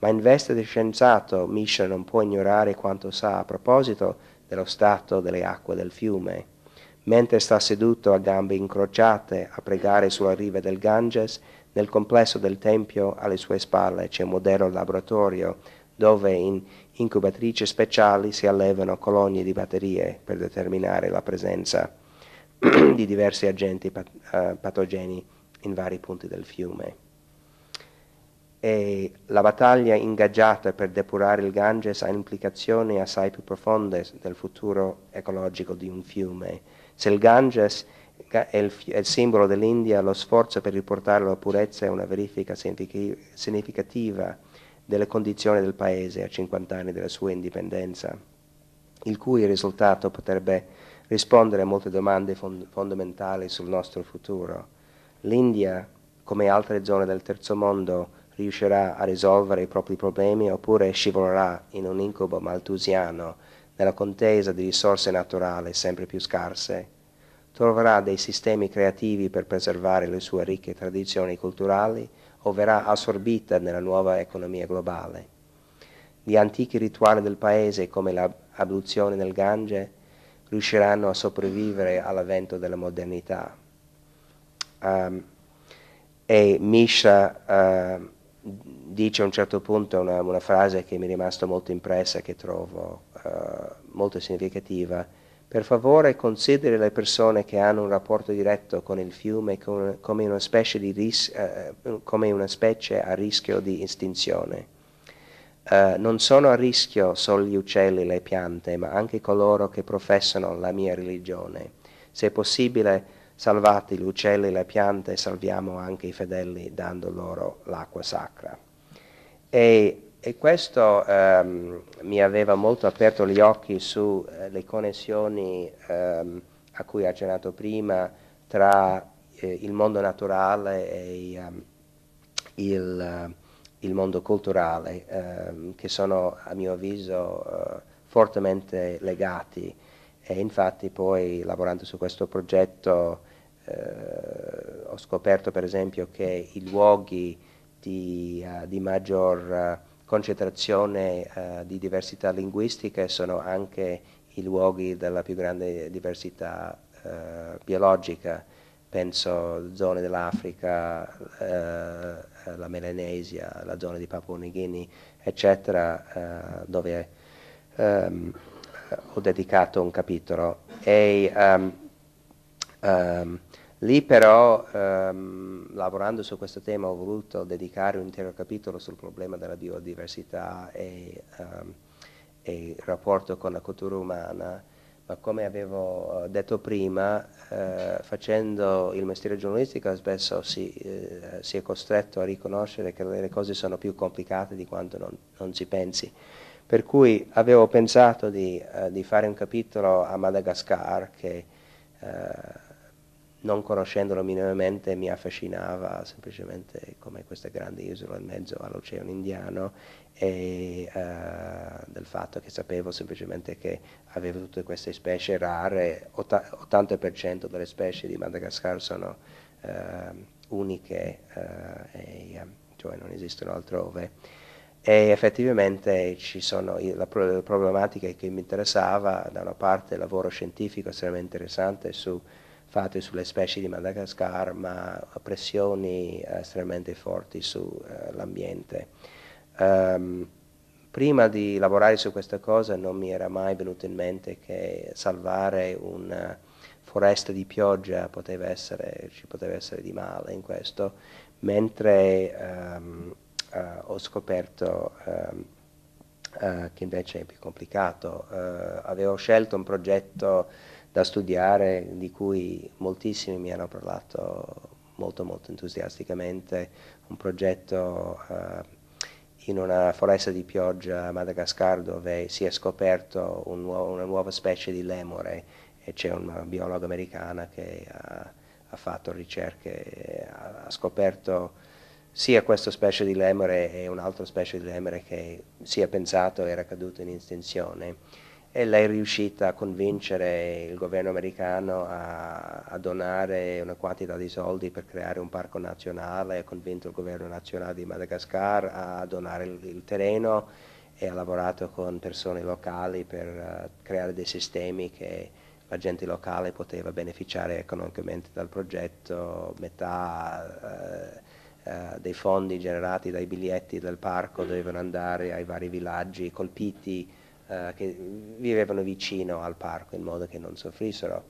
Ma in veste di scienziato Mishra non può ignorare quanto sa a proposito dello stato delle acque del fiume. Mentre sta seduto a gambe incrociate a pregare sulla riva del Ganges, nel complesso del tempio alle sue spalle c'è un modello laboratorio dove in incubatrici speciali si allevano colonie di batterie per determinare la presenza di diversi agenti pat uh, patogeni in vari punti del fiume. E la battaglia ingaggiata per depurare il Ganges ha implicazioni assai più profonde del futuro ecologico di un fiume. Se il Ganges è il, è il simbolo dell'India, lo sforzo per riportare la purezza è una verifica significativa delle condizioni del paese a 50 anni della sua indipendenza, il cui risultato potrebbe rispondere a molte domande fond fondamentali sul nostro futuro. L'India, come altre zone del terzo mondo, riuscirà a risolvere i propri problemi oppure scivolerà in un incubo maltusiano nella contesa di risorse naturali sempre più scarse troverà dei sistemi creativi per preservare le sue ricche tradizioni culturali o verrà assorbita nella nuova economia globale. Gli antichi rituali del paese, come l'abluzione nel Gange, riusciranno a sopravvivere all'avvento della modernità. Um, e Misha uh, dice a un certo punto una, una, frase che mi è rimasta molto impressa, che trovo uh, molto significativa, per favore consideri le persone che hanno un rapporto diretto con il fiume come una specie, ris- eh, eh, come una specie a rischio di estinzione. Uh, non sono a rischio solo gli uccelli e le piante, ma anche coloro che professano la mia religione. Se è possibile, salvate gli uccelli e le piante, salviamo anche i fedeli dando loro l'acqua sacra. E e questo ehm, mi aveva molto aperto gli occhi sulle eh, connessioni ehm, a cui ha accennato prima tra eh, il mondo naturale e ehm, il, eh, il, mondo culturale, ehm, che sono a mio avviso eh, fortemente legati. E infatti poi lavorando su questo progetto eh, ho scoperto per esempio che i luoghi di, uh, di maggior uh, concentrazione eh, di diversità linguistiche sono anche i luoghi della più grande diversità eh, biologica, penso zone dell'Africa, eh, la Melanesia, la zona di Papua New Guinea, eccetera, eh, dove um, ho dedicato un capitolo. E, um, um, Lì però, ehm, lavorando su questo tema, ho voluto dedicare un intero capitolo sul problema della biodiversità e, ehm, e il rapporto con la cultura umana, ma come avevo eh, detto prima, eh, facendo il mestiere giornalistico spesso si, eh, si, è costretto a riconoscere che le cose sono più complicate di quanto non, non si pensi. Per cui avevo pensato di, eh, di, fare un capitolo a Madagascar che eh, non conoscendolo minimamente mi affascinava semplicemente come questa grande isola in mezzo all'oceano indiano e uh, del fatto che sapevo semplicemente che avevo tutte queste specie rare, 80% delle specie di Madagascar sono uh, uniche uh, e cioè non esistono altrove. E effettivamente ci sono le problematiche che mi interessava, da una parte il lavoro scientifico estremamente interessante su fatte sulle specie di Madagascar, ma pressioni estremamente forti sull'ambiente. Eh, um, ehm, prima di lavorare su questa cosa non mi era mai venuto in mente che salvare una eh, foresta di pioggia poteva essere, ci poteva essere di male in questo, mentre um, uh, ho scoperto um, uh, che invece è più complicato. Uh, avevo scelto un progetto da studiare, di cui moltissimi mi hanno parlato molto molto entusiasticamente, un progetto uh, in una foresta di pioggia a Madagascar dove si è scoperto un nuovo, una nuova specie di lemore e c'è una biologa americana che ha, ha fatto ricerche, ha, ha scoperto sia questa specie di lemore e un'altra specie di lemore che si è pensato era caduta in estinzione e lei è riuscita a convincere il governo americano a, a, donare una quantità di soldi per creare un parco nazionale, ha convinto il governo nazionale di Madagascar a donare il, il terreno e ha lavorato con persone locali per uh, creare dei sistemi che la gente locale poteva beneficiare economicamente dal progetto, metà uh, uh, dei fondi generati dai biglietti del parco dovevano andare ai vari villaggi colpiti eh, che vivevano vicino al parco in modo che non soffrissero.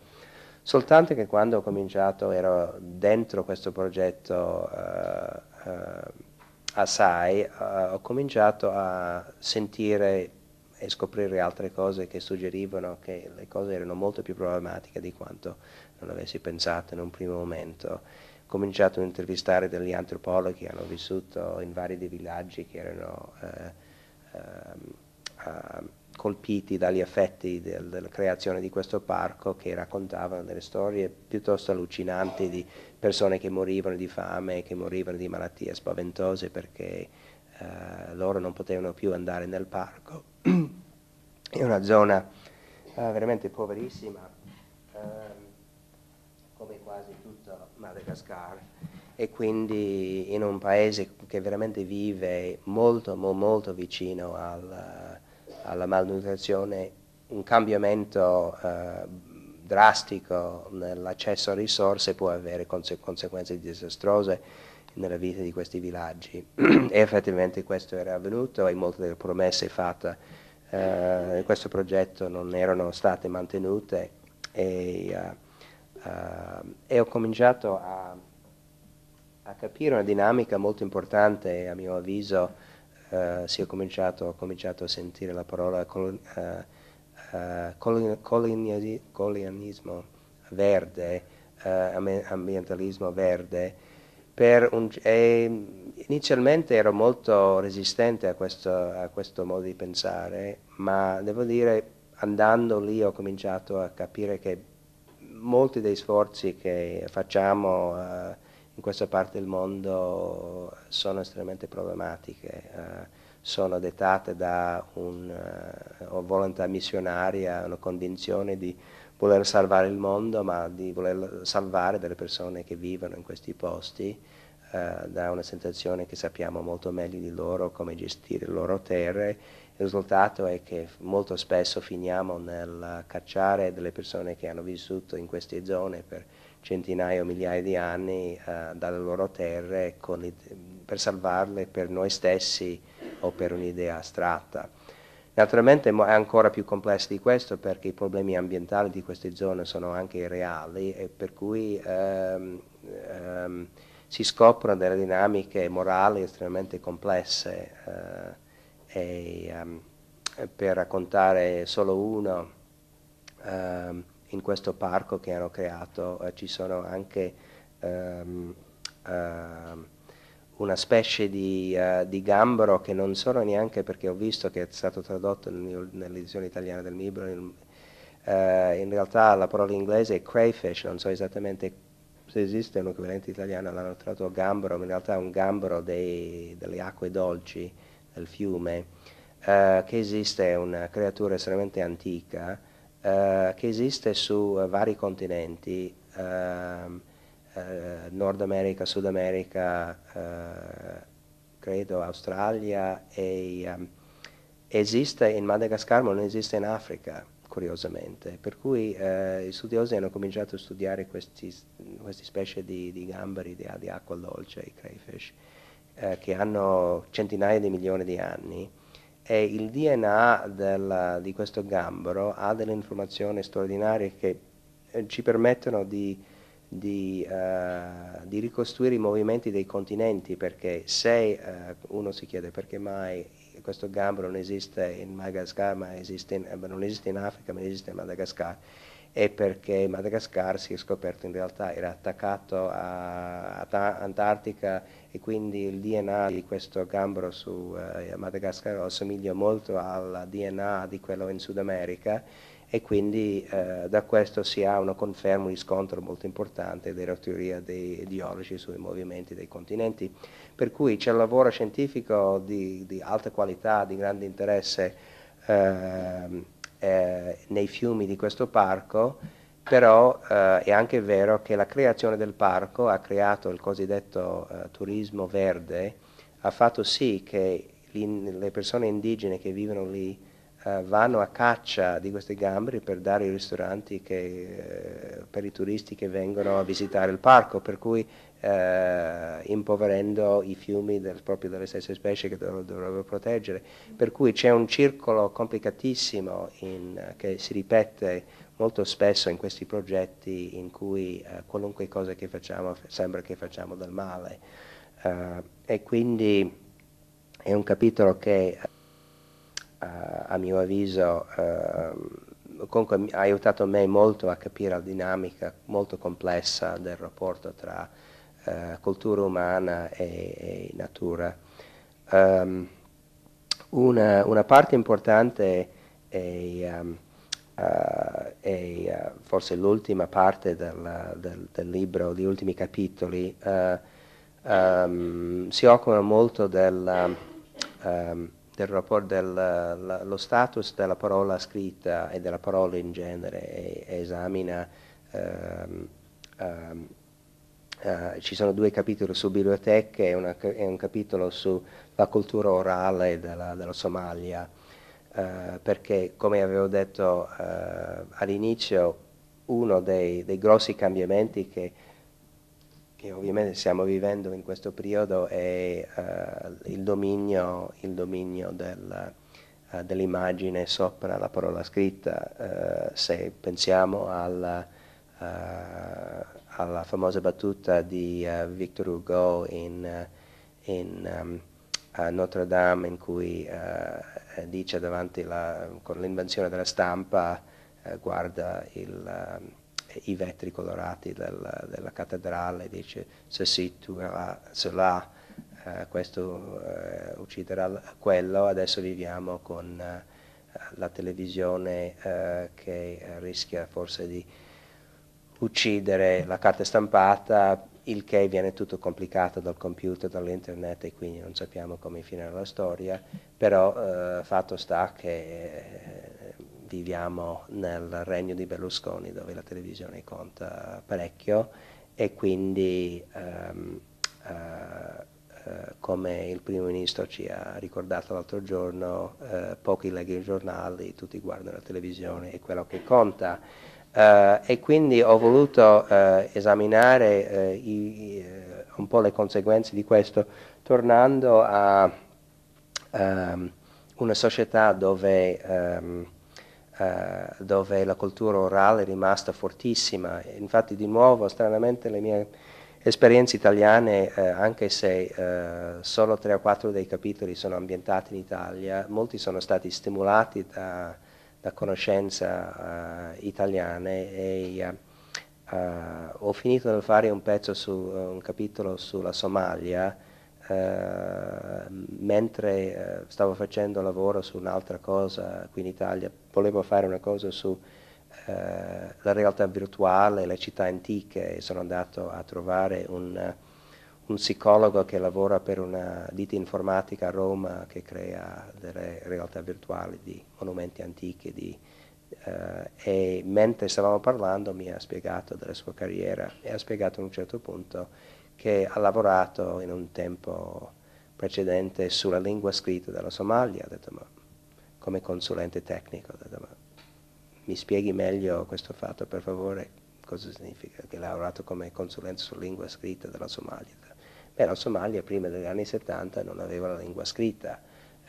Soltanto che quando ho cominciato ero dentro questo progetto eh, eh assai, eh, ho cominciato a sentire e scoprire altre cose che suggerivano che le cose erano molto più problematiche di quanto non avessi pensato in un primo momento. Ho cominciato a intervistare degli antropologhi che hanno vissuto in vari dei villaggi che erano eh, eh, eh, colpiti dagli effetti del, della creazione di questo parco che raccontavano delle storie piuttosto allucinanti di persone che morivano di fame, che morivano di malattie spaventose perché eh, loro non potevano più andare nel parco. È una zona eh, veramente poverissima, eh, come quasi tutto Madagascar e quindi in un paese che veramente vive molto molto vicino al alla malnutrizione un cambiamento eh, drastico nell'accesso a risorse può avere conse conseguenze disastrose nella vita di questi villaggi e effettivamente questo era avvenuto e molte delle promesse fatte eh, in questo progetto non erano state mantenute e, uh, uh, e ho cominciato a, a, capire una dinamica molto importante a mio avviso eh, si è cominciato, ho cominciato a sentire la parola col, eh, eh coloniali, colonialismo verde, eh, ambientalismo verde. Un, inizialmente ero molto resistente a questo, a questo modo di pensare, ma devo dire andando lì ho cominciato a capire che molti dei sforzi che facciamo eh, in questa parte del mondo sono estremamente problematiche, eh, sono dettate da una eh, volontà missionaria, una convinzione di voler salvare il mondo, ma di voler salvare delle persone che vivono in questi posti, eh, da una sensazione che sappiamo molto meglio di loro come gestire le loro terre. Il risultato è che molto spesso finiamo nel cacciare delle persone che hanno vissuto in queste zone per centinaia o migliaia di anni eh, dalle loro terre per salvarle per noi stessi o per un'idea astratta. Naturalmente è ancora più complesso di questo perché i problemi ambientali di queste zone sono anche reali e per cui ehm, ehm, si scoprono delle dinamiche morali estremamente complesse eh, e, ehm, per raccontare solo uno ehm, in questo parco che hanno creato eh, ci sono anche ehm, ehm, una specie di, eh, di, gambero che non sono neanche perché ho visto che è stato tradotto nell'edizione italiana del libro, in, eh, in realtà la parola inglese è crayfish, non so esattamente se esiste un equivalente italiano, l'hanno tradotto gambero, ma in realtà è un gambero dei, delle acque dolci del fiume, eh, che esiste, è una creatura estremamente antica eh, che esiste su eh, vari continenti, ehm, eh, Nord America, Sud America, credo Australia e um, esiste in Madagascar ma non esiste in Africa curiosamente, per cui eh, gli studiosi hanno cominciato a studiare questi, queste specie di, di gamberi di, di, acqua dolce, i crayfish, eh, che hanno centinaia di milioni di anni e il DNA del, di questo gambero ha delle informazioni straordinarie che eh, ci permettono di, di, eh, di, ricostruire i movimenti dei continenti, perché se eh, uno si chiede perché mai questo gambero non esiste in Madagascar, ma esiste in, eh, non esiste in Africa, ma esiste in Madagascar, è perché Madagascar si è scoperto in realtà era attaccato a, Antartica e quindi il DNA di questo gambro su eh, Madagascar assomiglia molto al DNA di quello in Sud America e quindi eh, da questo si ha una conferma, un riscontro molto importante della teoria dei ideologi sui movimenti dei continenti. Per cui c'è un lavoro scientifico di, di, alta qualità, di grande interesse. Eh, eh, nei fiumi di questo parco, però eh, è anche vero che la creazione del parco ha creato il cosiddetto eh, turismo verde, ha fatto sì che gli, le persone indigene che vivono lì eh, vanno a caccia di questi gamberi per dare i ristoranti che, eh, per i turisti che vengono a visitare il parco, per cui eh, impoverendo i fiumi del, proprio delle stesse specie che dov- dovrebbero proteggere. Per cui c'è un circolo complicatissimo in, che si ripete molto spesso in questi progetti in cui eh, qualunque cosa che facciamo sembra che facciamo del male. Uh, e quindi è un capitolo che uh, a mio avviso uh, comunque ha aiutato me molto a capire la dinamica molto complessa del rapporto tra eh, cultura umana e, e natura. Um, una, una, parte importante è, um, uh, è uh, forse l'ultima parte del, del, del, libro, gli ultimi capitoli, uh, um, si occupa molto del, del rapporto dello status della parola scritta e della parola in genere e, e esamina eh, ci sono due capitoli su biblioteche e, una, e un capitolo sulla cultura orale della, della Somalia, eh, perché come avevo detto eh, all'inizio, uno dei, dei, grossi cambiamenti che, che, ovviamente stiamo vivendo in questo periodo è eh, il dominio, il dominio del, dell'immagine sopra la parola scritta, se pensiamo alla, Uh, alla famosa battuta di uh, Victor Hugo in, uh, in um, Notre Dame in cui eh, dice davanti la, con l'invenzione della stampa guarda il, ehm, i vetri colorati del, della cattedrale e dice se si cela questo ucciderà quello, adesso viviamo con la televisione che rischia forse di uccidere la carta stampata, il che viene tutto complicato dal computer, dall'internet e quindi non sappiamo come finire la storia, però eh, fatto sta che eh, viviamo nel regno di Berlusconi dove la televisione conta parecchio e quindi ehm, eh, eh come il primo ministro ci ha ricordato l'altro giorno, eh, pochi leggono i giornali, tutti guardano la televisione, e quello che conta. Uh, e quindi ho voluto uh, esaminare uh, i, i, un po' le conseguenze di questo, tornando a um, una società dove, um, dove, la cultura orale è rimasta fortissima. Infatti, di nuovo, stranamente, le mie esperienze italiane, anche se solo tre o quattro dei capitoli sono ambientati in Italia, molti sono stati stimolati da la conoscenza uh, italiane e uh, ho finito di fare un pezzo su un capitolo sulla Somalia eh, mentre stavo facendo lavoro su un'altra cosa qui in Italia, volevo fare una cosa sulla realtà virtuale, le città antiche e sono andato a trovare un un psicologo che lavora per una ditta informatica a Roma che crea delle realtà virtuali di monumenti antichi di, eh, e mentre stavamo parlando mi ha spiegato della sua carriera e ha spiegato a un certo punto che ha lavorato in un tempo precedente sulla lingua scritta della Somalia, ha detto ma come consulente tecnico, ha detto ma mi spieghi meglio questo fatto per favore, cosa significa che ha lavorato come consulente sulla lingua scritta della Somalia. E la Somalia prima degli anni 70 non aveva la lingua scritta.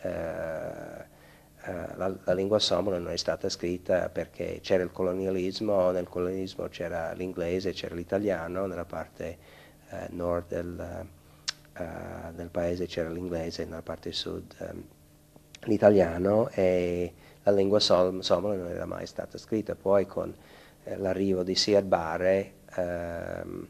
Eh, eh, la, la, lingua somala non è stata scritta perché c'era il colonialismo, nel colonialismo c'era l'inglese, c'era l'italiano, nella parte eh, nord del, eh, del paese c'era l'inglese, nella parte sud ehm, l'italiano e la lingua som somala non era mai stata scritta. Poi con eh, l'arrivo di Siad Bare ehm,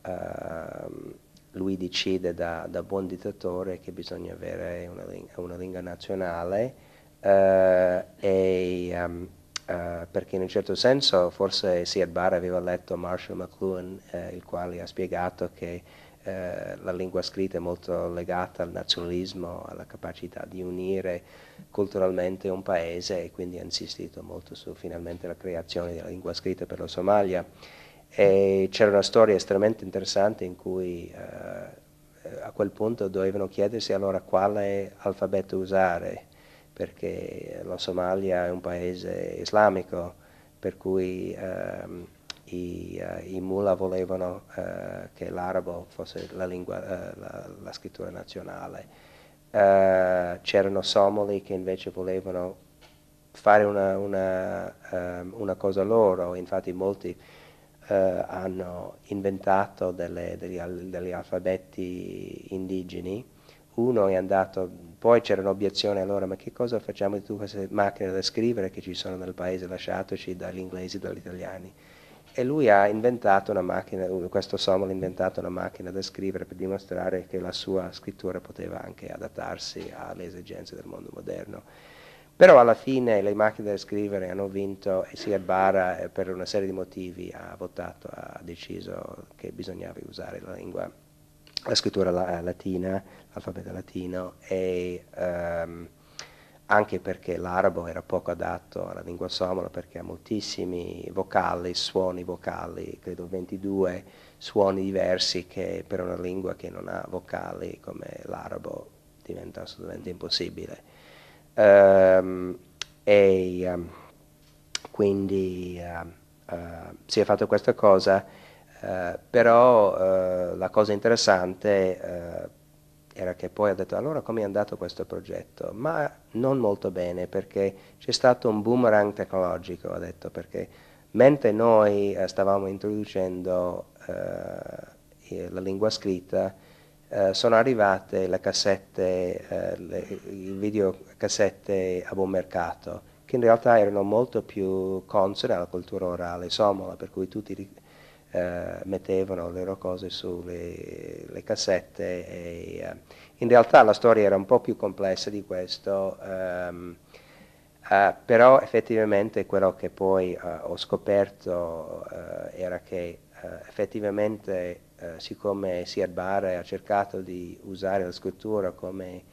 ehm, lui decide da, da buon dittatore che bisogna avere una, una lingua nazionale eh, e, um, eh, perché in un certo senso forse Siad Barre aveva letto Marshall McLuhan eh, il quale ha spiegato che eh, la lingua scritta è molto legata al nazionalismo, alla capacità di unire culturalmente un paese e quindi ha insistito molto su finalmente la creazione della lingua scritta per la Somalia. E c'era una storia estremamente interessante in cui eh, a quel punto dovevano chiedersi allora quale alfabeto usare, perché la Somalia è un paese islamico, per cui ehm, eh, i, uh, mullah volevano uh, che l'arabo fosse la, lingua, uh, la, la scrittura nazionale. Eh, c'erano somali che invece volevano fare una, una, ehm, una cosa loro, infatti molti eh, hanno inventato delle, degli, degli, alfabeti indigeni, uno è andato, poi c'era un'obiezione allora, ma che cosa facciamo di tutte queste macchine da scrivere che ci sono nel paese lasciatoci dagli inglesi e dagli italiani? E lui ha inventato una macchina, questo Sommel ha inventato una macchina da scrivere per dimostrare che la sua scrittura poteva anche adattarsi alle esigenze del mondo moderno però alla fine le macchine da scrivere hanno vinto e sia Barra eh, per una serie di motivi ha votato, ha deciso che bisognava usare la lingua, la scrittura eh, latina, l'alfabeto latino e um, anche perché l'arabo era poco adatto alla lingua somala perché ha moltissimi vocali, suoni vocali, credo 22 suoni diversi che per una lingua che non ha vocali come l'arabo diventa assolutamente impossibile Um, e um, quindi uh, uh, si è fatto questa cosa, uh, però eh, la cosa interessante eh, era che poi ha detto allora come è andato questo progetto? Ma non molto bene perché c'è stato un boomerang tecnologico, ha detto, perché mentre noi stavamo introducendo la lingua scritta, sono arrivate le cassette, le, i video cassette a buon mercato, che in realtà erano molto più consone alla cultura orale somola, per cui tutti eh, mettevano le loro cose sulle le cassette. E, eh, in realtà la storia era un po' più complessa di questo, ehm, eh, però effettivamente quello che poi eh, ho scoperto eh, era che eh, effettivamente siccome Siad Barre ha cercato di usare la scrittura come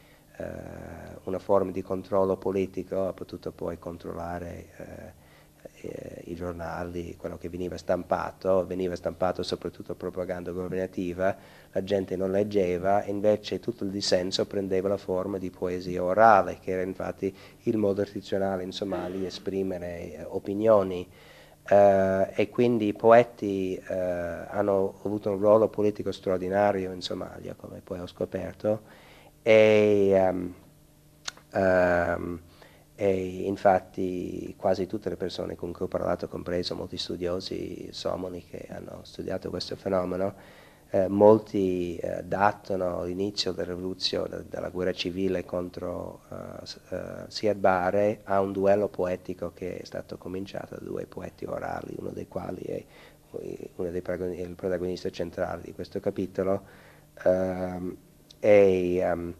eh, una forma di controllo politico, ha potuto poi controllare eh, eh, i giornali, quello che veniva stampato, veniva stampato soprattutto propaganda governativa, la gente non leggeva, invece tutto il dissenso prendeva la forma di poesia orale, che era infatti il modo tradizionale in Somalia di esprimere eh, opinioni. Uh, e quindi i poeti uh, hanno avuto un ruolo politico straordinario in Somalia, come poi ho scoperto, e, um, um, e infatti quasi tutte le persone con cui ho parlato, compreso molti studiosi somoni che hanno studiato questo fenomeno, eh, molti eh, datano l'inizio della rivoluzione, della guerra civile contro eh, eh Siad Barre a un duello poetico che è stato cominciato da due poeti orali, uno dei quali è, uno dei, è il protagonista centrale di questo capitolo, ehm, e um,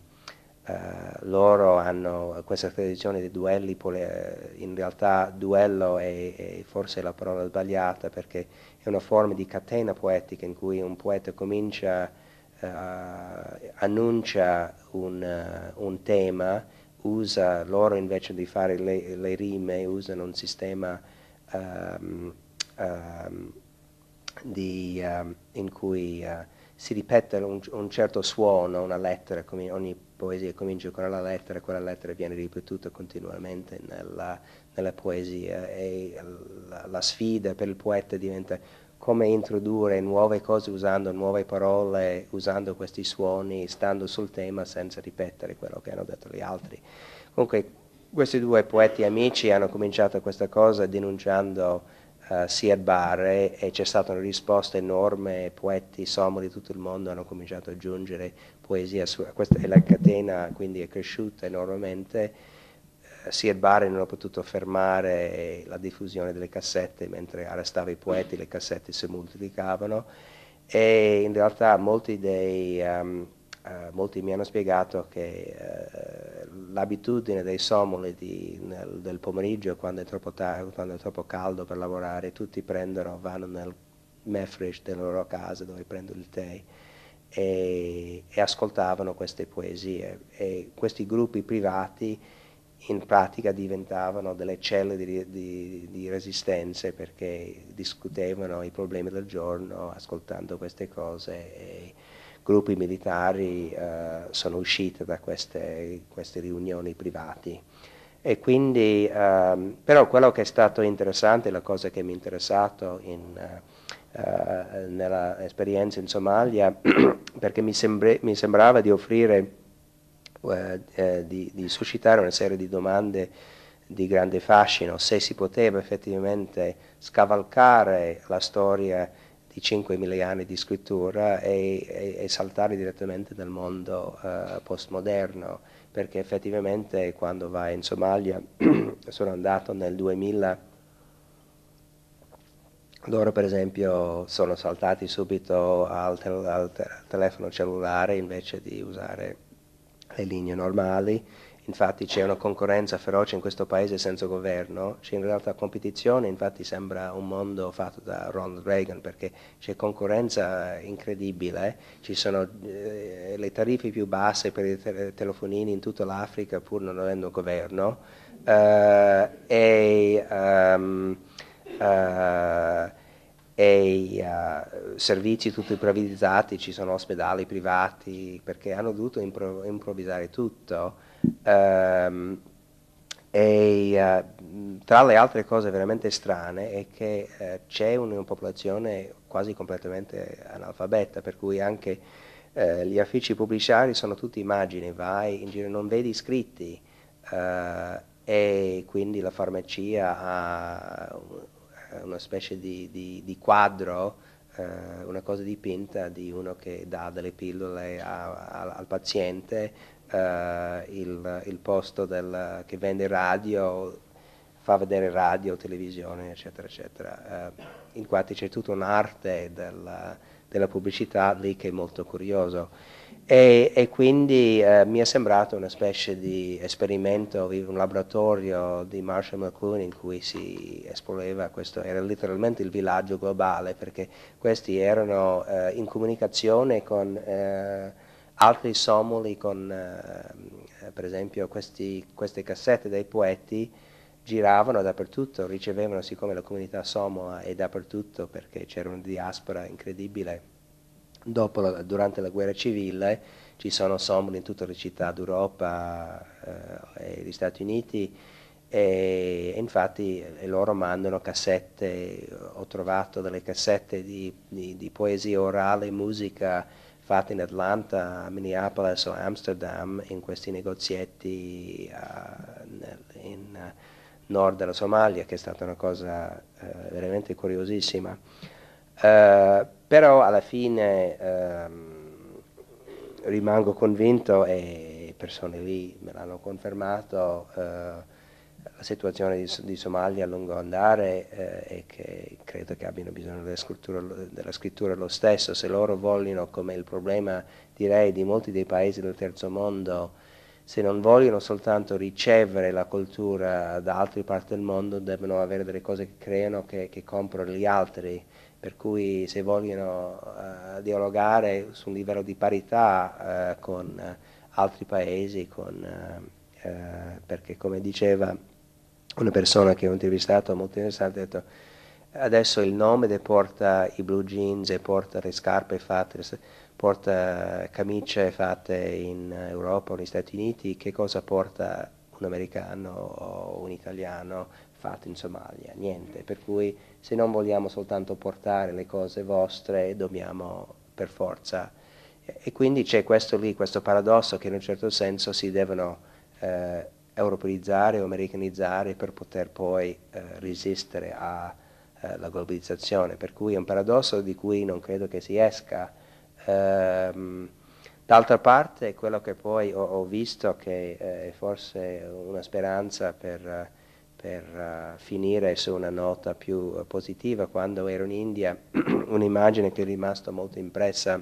uh, loro hanno questa tradizione di duelli, eh, in realtà duello è, è, forse la parola sbagliata perché è una forma di catena poetica in cui un poeta comincia, uh, annuncia un, uh, un, tema, usa loro invece di fare le, le rime, usano un sistema um, um, di, ehm, in cui si ripete un, un, certo suono, una lettera, come ogni poesia comincia con la lettera, quella lettera viene ripetuta continuamente nella, nella poesia e la, la, sfida per il poeta diventa come introdurre nuove cose usando nuove parole, usando questi suoni, stando sul tema senza ripetere quello che hanno detto gli altri. Comunque questi due poeti amici hanno cominciato questa cosa denunciando eh, sia il bar e, e c'è stata una risposta enorme, poeti, sommo di tutto il mondo hanno cominciato ad aggiungere poesia, su, questa è la catena quindi è cresciuta enormemente eh, sia il bar non ha potuto fermare la diffusione delle cassette, mentre arrestava i poeti le cassette si moltiplicavano e in realtà molti dei, um, eh, molti mi hanno spiegato che eh, l'abitudine dei somoli di, nel, del pomeriggio quando è, troppo quando è troppo caldo per lavorare, tutti prendono, vanno nel mefresh delle loro case dove prendono il tè e, e ascoltavano queste poesie e questi gruppi privati in pratica diventavano delle celle di, di, di, resistenze perché discutevano i problemi del giorno ascoltando queste cose e, gruppi militari eh, sono usciti da queste, queste riunioni private. E quindi, ehm, però quello che è stato interessante, la cosa che mi ha interessato in, eh, eh nell'esperienza in Somalia, perché mi, sembra, mi, sembrava di offrire, eh, eh, di, di, suscitare una serie di domande di grande fascino, se si poteva effettivamente scavalcare la storia i 5.000 anni di scrittura e, e, e saltare direttamente nel mondo uh, postmoderno, perché effettivamente quando vai in Somalia, sono andato nel 2000, loro per esempio sono saltati subito al, tel al, te al telefono cellulare invece di usare le linee normali infatti c'è una concorrenza feroce in questo paese senza governo, c'è in realtà competizione, infatti sembra un mondo fatto da Ronald Reagan perché c'è concorrenza incredibile, ci sono eh, le tariffe più basse per i te- telefonini in tutta l'Africa pur non avendo governo eh, e, um, eh, e uh, servizi tutti privatizzati, ci sono ospedali privati perché hanno dovuto impro- improvvisare tutto. Um, e uh, tra le altre cose veramente strane è che uh, c'è una popolazione quasi completamente analfabeta, per cui anche uh, gli affici pubblicitari sono tutti immagini, vai in giro, non vedi scritti e quindi la farmacia ha una specie di, di, di quadro, una cosa dipinta di uno che dà delle pillole a, a, al paziente eh, il, il, posto del, che vende radio, fa vedere radio, televisione, eccetera, eccetera. Eh, infatti c'è tutta un'arte della, della pubblicità lì che è molto curioso. E, e quindi eh, mi è sembrato una specie di esperimento, un laboratorio di Marshall McLuhan in cui si esponeva questo, era letteralmente il villaggio globale perché questi erano eh, in comunicazione con... Eh, altri somuli con eh, per esempio questi, queste cassette dei poeti giravano dappertutto, ricevevano siccome la comunità somala è dappertutto perché c'era una diaspora incredibile dopo la, durante la guerra civile ci sono somoli in tutte le città d'Europa eh, e gli Stati Uniti e, e infatti e loro mandano cassette, ho trovato delle cassette di, di, di poesia orale, musica fatta in Atlanta, a Minneapolis o Amsterdam, in questi negozietti uh, in nord della Somalia, che è stata una cosa uh, veramente curiosissima. Uh, però alla fine um, rimango convinto e le persone lì me l'hanno confermato eh, la situazione di, di, Somalia a lungo andare eh, e che credo che abbiano bisogno della scrittura, della scrittura, lo stesso, se loro vogliono, come il problema direi di molti dei paesi del terzo mondo, se non vogliono soltanto ricevere la cultura da altre parti del mondo, devono avere delle cose che creano, che, che comprano gli altri, per cui se vogliono eh, dialogare su un livello di parità eh, con altri paesi, con eh, eh, perché come diceva una persona che ho intervistato molto interessante, ha detto adesso il nome che porta i blue jeans e porta le scarpe fatte, porta camicie fatte in Europa o negli Stati Uniti, che cosa porta un americano o un italiano fatto in Somalia? Niente, per cui se non vogliamo soltanto portare le cose vostre dobbiamo per forza. E quindi c'è questo lì, questo paradosso che in un certo senso si devono eh, europeizzare o americanizzare per poter poi eh, resistere alla eh, globalizzazione. Per cui è un paradosso di cui non credo che si esca. Ehm, D'altra parte quello che poi ho, ho visto che eh, è forse una speranza per, per uh, finire su una nota più uh, positiva, quando ero in India un'immagine che è rimasta molto impressa, uh,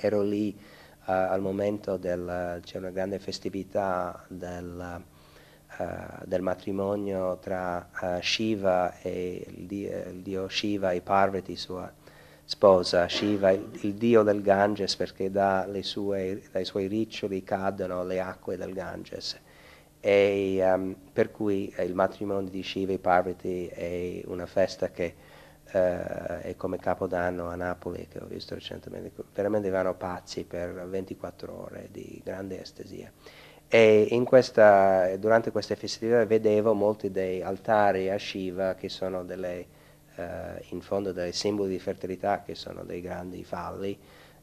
ero lì eh, al momento c'è una grande festività del, eh, del matrimonio tra eh, Shiva e il dio, il dio, Shiva e Parvati, sua sposa. Shiva, il dio del Ganges, perché sue, dai suoi riccioli cadono le acque del Ganges. E, um, per cui il matrimonio di Shiva e Parvati è una festa che eh, e come capodanno a Napoli che ho visto recentemente, veramente vanno pazzi per 24 ore di grande estesia. E questa, durante queste festività vedevo molti dei altari a Shiva che sono delle, eh, in fondo dei simboli di fertilità, che sono dei grandi falli.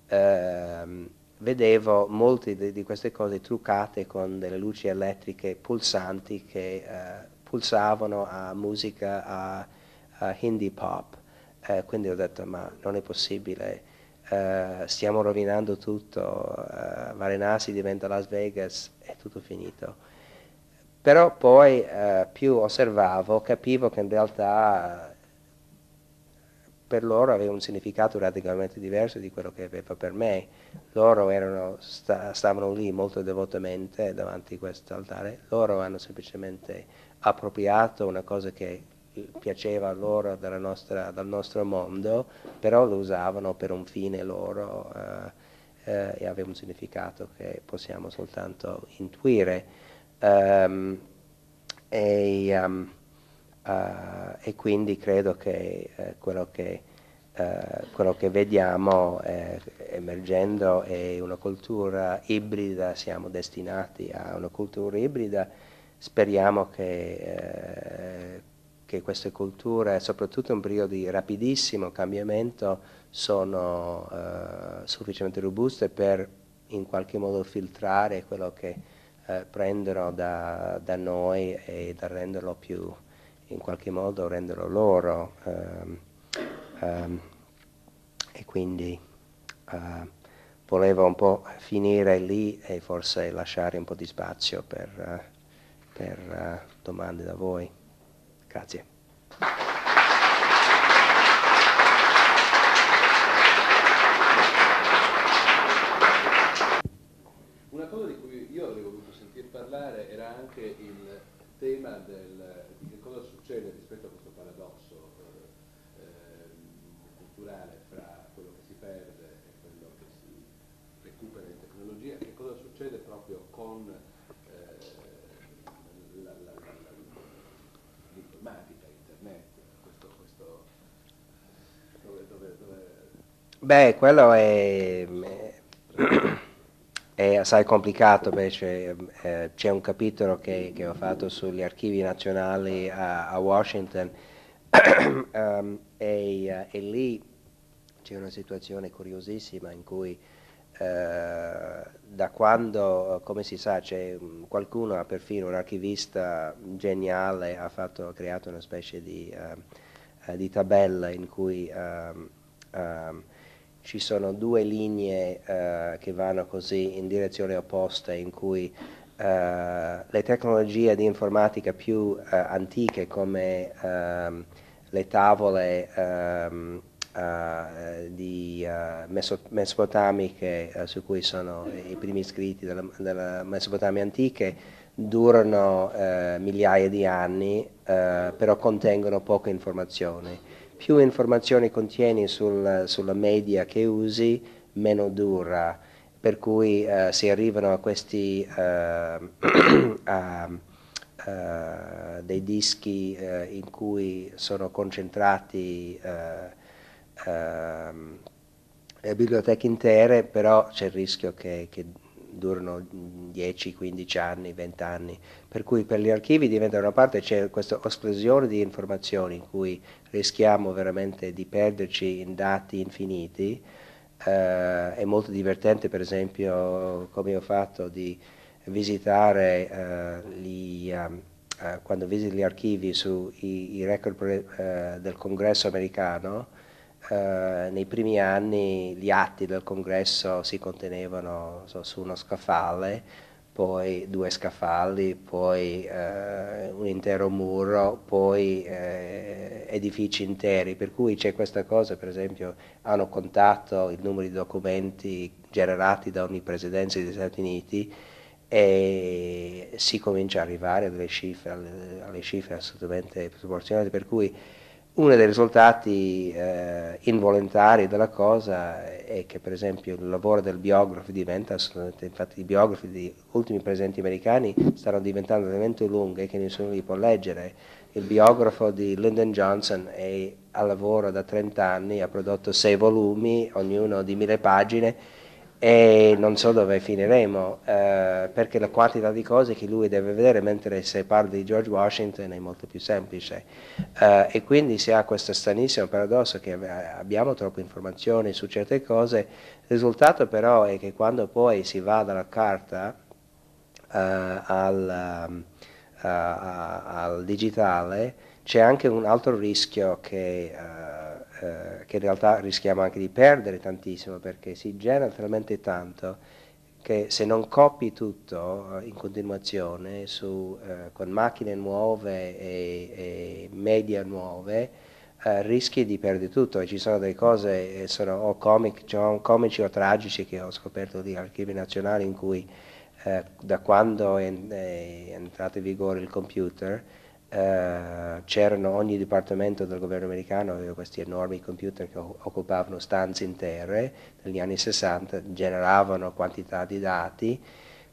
Eh, vedevo molte di, di, queste cose truccate con delle luci elettriche pulsanti che eh, pulsavano a musica, a, a hindi pop eh, quindi ho detto ma non è possibile, eh, stiamo rovinando tutto, eh, Varenasi diventa Las Vegas, è tutto finito. Però poi eh, più osservavo, capivo che in realtà per loro aveva un significato radicalmente diverso di quello che aveva per me. Loro erano, sta, stavano lì molto devotamente davanti a questo altare, loro hanno semplicemente appropriato una cosa che piaceva a loro nostra, dal nostro mondo, però lo usavano per un fine loro eh, eh, e aveva un significato che possiamo soltanto intuire. Um, e, um, uh, e, quindi credo che eh, quello che Uh, quello che vediamo eh, emergendo è una cultura ibrida, siamo destinati a una cultura ibrida, speriamo che eh, che queste culture, soprattutto in un periodo di rapidissimo cambiamento, sono eh, sufficientemente robuste per in qualche modo filtrare quello che eh, prendono da, da, noi e da renderlo più, in qualche modo renderlo loro. Um, um, e quindi uh, volevo un po' finire lì e forse lasciare un po' di spazio per, uh, per uh, domande da voi. 感谢。Beh, quello è, è assai complicato, invece eh, c'è un capitolo che, che, ho fatto sugli archivi nazionali a, a Washington um, e, eh, e, lì c'è una situazione curiosissima in cui eh, da quando, come si sa, qualcuno ha perfino un archivista geniale, ha, fatto, ha creato una specie di, uh, di tabella in cui... Um, ci sono due linee eh, che vanno così in direzione opposta in cui eh, le tecnologie di informatica più eh, antiche come ehm, le tavole ehm, eh, di, eh, meso- mesopotamiche eh, su cui sono i primi scritti della, della Mesopotamia antiche durano migliaia di anni però contengono poche informazioni più informazioni contieni sul, sulla media che usi, meno dura, per cui eh, si arrivano a questi eh, a, a eh, dei dischi eh, in cui sono concentrati eh, ehm, biblioteche intere, però c'è il rischio che, che durano 10, mm, 15 anni, 20 anni, per cui per gli archivi diventa una parte, c'è questa esplosione di informazioni in cui rischiamo veramente di perderci in dati infiniti, eh, è molto divertente per esempio come ho fatto di visitare eh, gli, ehm, eh, quando visito gli archivi sui record eh, del congresso americano, eh, nei primi anni gli atti del congresso si contenevano so, su uno scaffale, poi due scaffali, poi eh, un intero muro, poi eh, edifici interi, per cui c'è questa cosa, per esempio hanno contato il numero di documenti generati da ogni presidenza degli Stati Uniti e si comincia ad arrivare alle cifre, alle, alle cifre assolutamente proporzionate, per cui uno dei risultati eh, involontari della cosa è che per esempio il lavoro del biografo diventa infatti i biografi di ultimi presidenti americani stanno diventando talmente lunghi che nessuno li può leggere. Il biografo di Lyndon Johnson è al lavoro da 30 anni, ha prodotto sei volumi, ognuno di mille pagine, e non so dove finiremo, eh, perché la quantità di cose che lui deve vedere, mentre se parli di George Washington è molto più semplice. Eh, e quindi si ha questo stranissimo paradosso che abbiamo troppe informazioni su certe cose, il risultato però è che quando poi si va dalla carta eh, al, um, al, digitale c'è anche un altro rischio che... Uh, eh, che in realtà rischiamo anche di perdere tantissimo perché si genera talmente tanto che se non copi tutto eh, in continuazione su, eh, con macchine nuove e, e media nuove eh, rischi di perdere tutto e ci sono delle cose eh, sono o comic, cioè, comici o tragici che ho scoperto di archivi nazionali in cui da quando è, è entrato in vigore il computer eh, c'erano ogni dipartimento del governo americano aveva questi enormi computer che occupavano stanze intere, negli anni 60 generavano quantità di dati,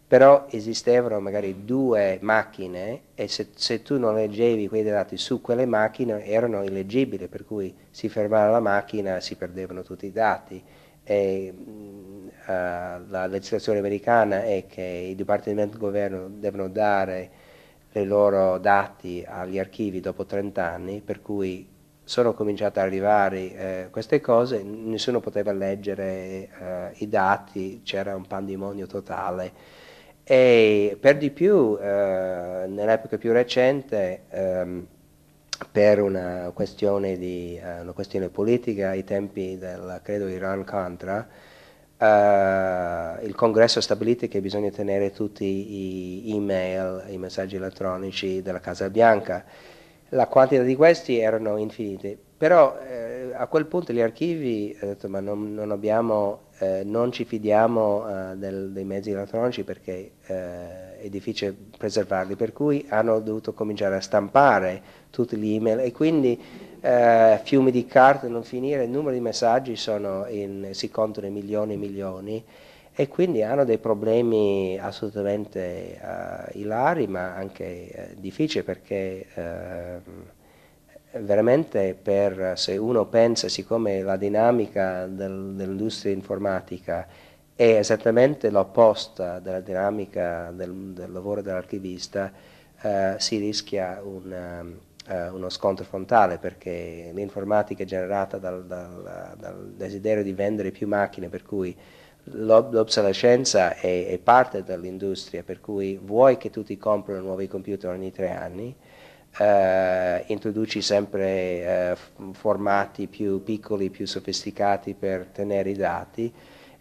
però esistevano magari due macchine e se, se tu non leggevi quei dati su quelle macchine erano illegibili, per cui si fermava la macchina e si perdevano tutti i dati. E, uh, la legislazione americana è che i dipartimenti del governo devono dare i loro dati agli archivi dopo 30 anni, per cui sono cominciate ad arrivare eh, queste cose, nessuno poteva leggere eh, i dati, c'era un pandemonio totale. E per di più, eh, nell'epoca più recente, ehm, per una questione, di, eh, una questione, politica, ai tempi del, credo, Iran-Contra, Uh, il congresso ha stabilito che bisogna tenere tutti i email, i messaggi elettronici della Casa Bianca. La quantità di questi erano infinite, però eh, a quel punto gli archivi hanno eh, detto ma non, non, abbiamo, eh, non ci fidiamo eh, del, dei mezzi elettronici perché eh, è difficile preservarli, per cui hanno dovuto cominciare a stampare tutti gli email e quindi eh, fiumi di carte non finire, il numero di messaggi in, si contano in milioni e milioni e quindi hanno dei problemi assolutamente eh, ilari ma anche eh, difficili perché ehm, veramente per, se uno pensa, siccome la dinamica del, dell'industria informatica è esattamente l'opposta della dinamica del, del lavoro dell'archivista, eh, si rischia un ehm, eh, uno scontro frontale perché l'informatica è generata dal, dal, dal, desiderio di vendere più macchine, per cui l'obsolescenza è, è, parte dell'industria, per cui vuoi che tutti comprino nuovi computer ogni tre anni, eh, introduci sempre eh, formati più piccoli, più sofisticati per tenere i dati,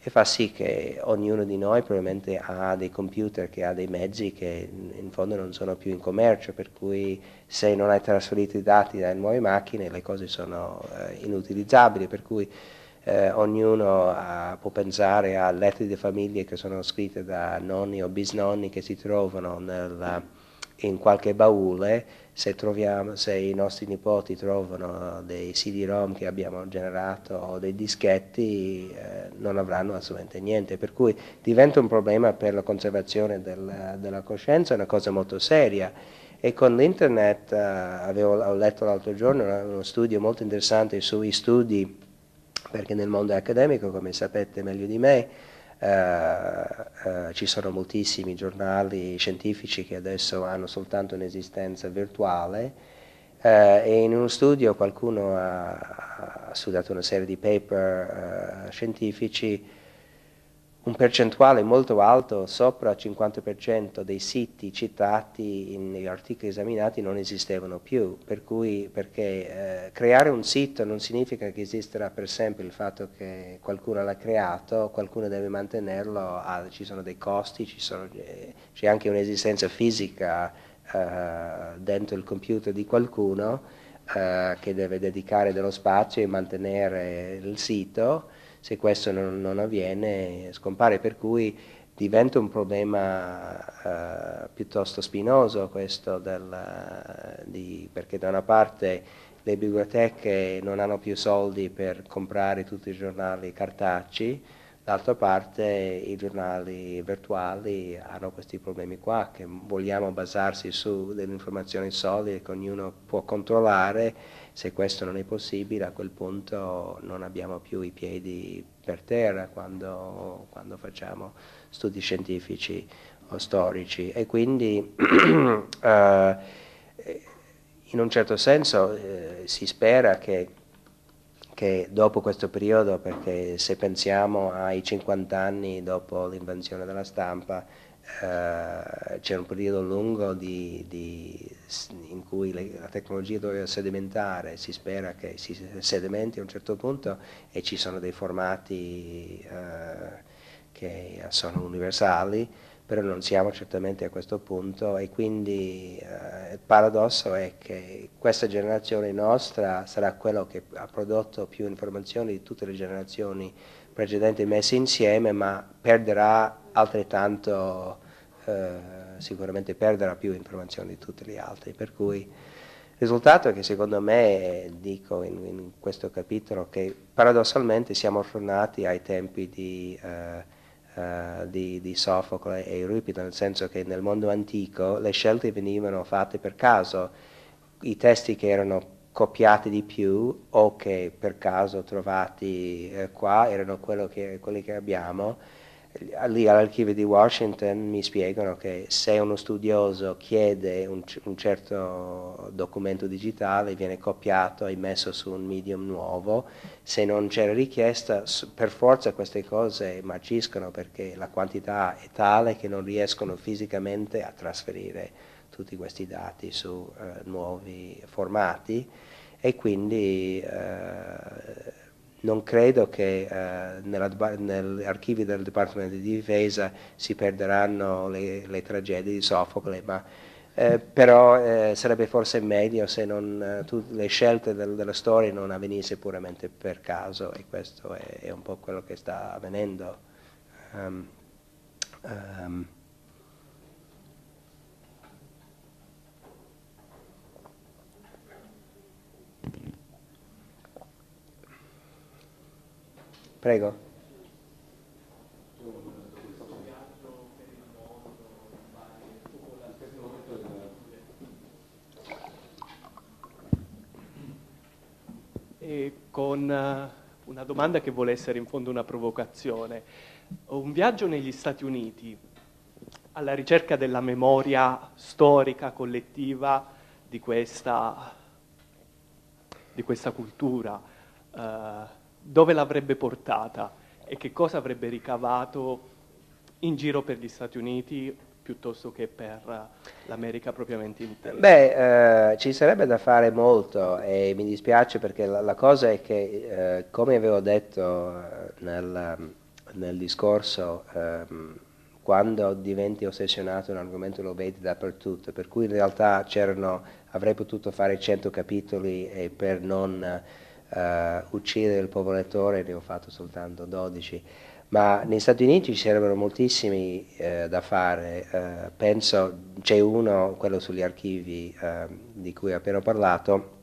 che fa sì che ognuno di noi probabilmente ha dei computer, che ha dei mezzi che in fondo non sono più in commercio, per cui se non hai trasferito i dati dalle nuove macchine le cose sono eh, inutilizzabili, per cui eh, ognuno ha, ah, può pensare a lettere di famiglie che sono scritte da nonni o bisnonni che si trovano nel, in qualche baule se, troviamo, se i nostri nipoti trovano dei CD-ROM che abbiamo generato o dei dischetti eh, non avranno assolutamente niente, per cui diventa un problema per la conservazione del, della coscienza, è una cosa molto seria e con l'internet eh, avevo, ho letto l'altro giorno uno studio molto interessante sui studi perché nel mondo accademico, come sapete meglio di me, eh, eh, ci sono moltissimi giornali scientifici che adesso hanno soltanto un'esistenza virtuale eh, e in uno studio qualcuno ha, ha, studiato una serie di paper eh, scientifici un percentuale molto alto, sopra il 50% dei siti citati negli articoli esaminati non esistevano più, per cui perché eh, creare un sito non significa che esisterà per sempre il fatto che qualcuno l'ha creato, qualcuno deve mantenerlo, ah, ci sono dei costi, eh, c'è anche un'esistenza fisica eh, dentro il computer di qualcuno eh, che deve dedicare dello spazio e mantenere il sito se questo non, non avviene scompare, per cui diventa un problema eh, piuttosto spinoso questo del, eh, di, perché da una parte le biblioteche non hanno più soldi per comprare tutti i giornali cartacei, d'altra parte i giornali virtuali hanno questi problemi qua che vogliamo basarsi su delle informazioni solide che ognuno può controllare se questo non è possibile, a quel punto non abbiamo più i piedi per terra quando, quando facciamo studi scientifici o storici. E quindi uh, in un certo senso eh, si spera che, che, dopo questo periodo, perché se pensiamo ai 50 anni dopo l'invenzione della stampa, eh, c'è un periodo lungo di, di, in cui le, la tecnologia doveva sedimentare, si spera che si sedimenti a un certo punto e ci sono dei formati eh, che sono universali, però non siamo certamente a questo punto e quindi eh, il paradosso è che questa generazione nostra sarà quella che ha prodotto più informazioni di tutte le generazioni precedenti messi insieme, ma perderà altrettanto, eh, sicuramente perderà più informazioni di tutti gli altri. Per cui il risultato è che secondo me, dico in, in questo capitolo, che paradossalmente siamo tornati ai tempi di... Eh, eh di, di, Sofocle e Euripido, nel senso che nel mondo antico le scelte venivano fatte per caso, i testi che erano copiati di più o che per caso trovati eh, qua erano che, quelli che abbiamo, lì all'archivio di Washington mi spiegano che se uno studioso chiede un, un certo documento digitale viene copiato e messo su un medium nuovo, se non c'era richiesta per forza queste cose marciscono perché la quantità è tale che non riescono fisicamente a trasferire tutti questi dati su eh, nuovi formati e quindi eh, non credo che eh, negli archivi del Dipartimento di Difesa si perderanno le, le tragedie di Sofocle, ma eh, però eh, sarebbe forse meglio se non, eh, tu, le scelte del, della storia non avvenisse puramente per caso e questo è, è un po' quello che sta avvenendo. Um, um. Prego.
E con eh, una domanda che vuole essere in fondo una provocazione. Un viaggio negli Stati Uniti alla ricerca della memoria storica collettiva di questa di questa cultura, eh, dove l'avrebbe portata e che cosa avrebbe ricavato in giro per gli Stati Uniti piuttosto che per l'America propriamente intera?
Beh, eh, ci sarebbe da fare molto e mi dispiace perché la, la cosa è che, eh, come avevo detto eh, nel, nel discorso, ehm, quando diventi ossessionato un argomento lo vedi dappertutto, per cui in realtà avrei potuto fare 100 capitoli e per non uh, uccidere il povero lettore ne ho fatto soltanto 12. Ma negli Stati Uniti ci sarebbero moltissimi uh, da fare, uh, penso c'è uno, quello sugli archivi ehm, di cui ho appena parlato,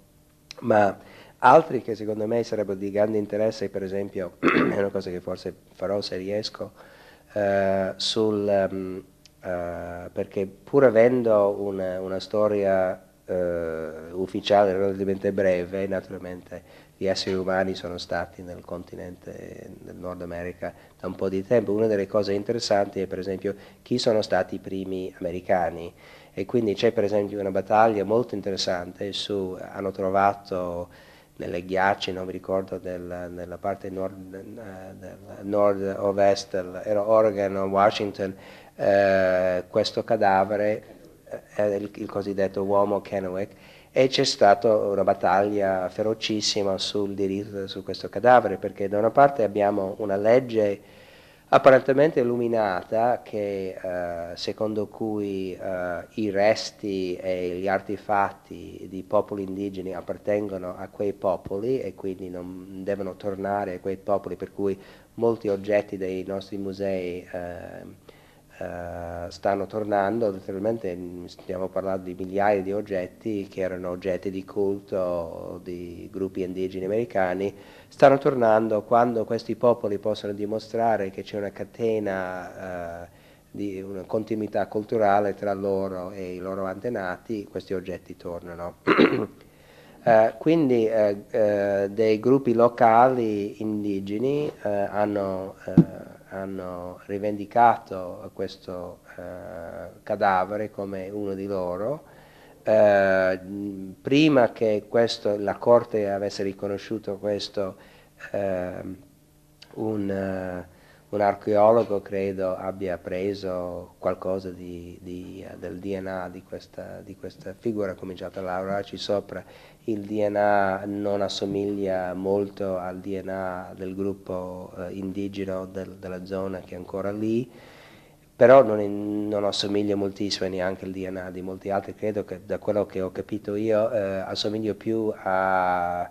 ma altri che secondo me sarebbero di grande interesse, per esempio, è una cosa che forse farò se riesco, eh, sul, um, uh, perché pur avendo una, una storia uh, ufficiale relativamente breve, naturalmente gli esseri umani sono stati nel continente del Nord America da un po' di tempo. Una delle cose interessanti è per esempio chi sono stati i primi americani e quindi c'è per esempio una battaglia molto interessante su, hanno trovato nelle ghiacce, non mi ricordo, del, nella parte nord-ovest, era Oregon o Washington, eh, questo cadavere, eh, il, il, cosiddetto uomo Kennewick, e c'è stata una battaglia ferocissima sul diritto su questo cadavere, perché da una parte abbiamo una legge apparentemente illuminata che eh, secondo cui eh, i resti e gli artefatti di popoli indigeni appartengono a quei popoli e quindi non devono tornare a quei popoli per cui molti oggetti dei nostri musei eh, eh, stanno tornando naturalmente stiamo parlando di migliaia di oggetti che erano oggetti di culto di gruppi indigeni americani, stanno tornando quando questi popoli possono dimostrare che c'è una catena eh, di una continuità culturale tra loro e i loro antenati, questi oggetti tornano. Uh, quindi uh, uh, dei gruppi locali indigeni hanno hanno rivendicato questo eh, cadavere come uno di loro. Eh, prima che questo, la Corte avesse riconosciuto questo, eh, un, eh, un, archeologo credo abbia preso qualcosa di, di, del DNA di questa, di questa figura, ha cominciato a lavorarci sopra il DNA non assomiglia molto al DNA del gruppo eh, indigeno del, della zona che è ancora lì, però non, è, non, assomiglia moltissimo neanche al DNA di molti altri, credo che da quello che ho capito io eh, assomiglio più a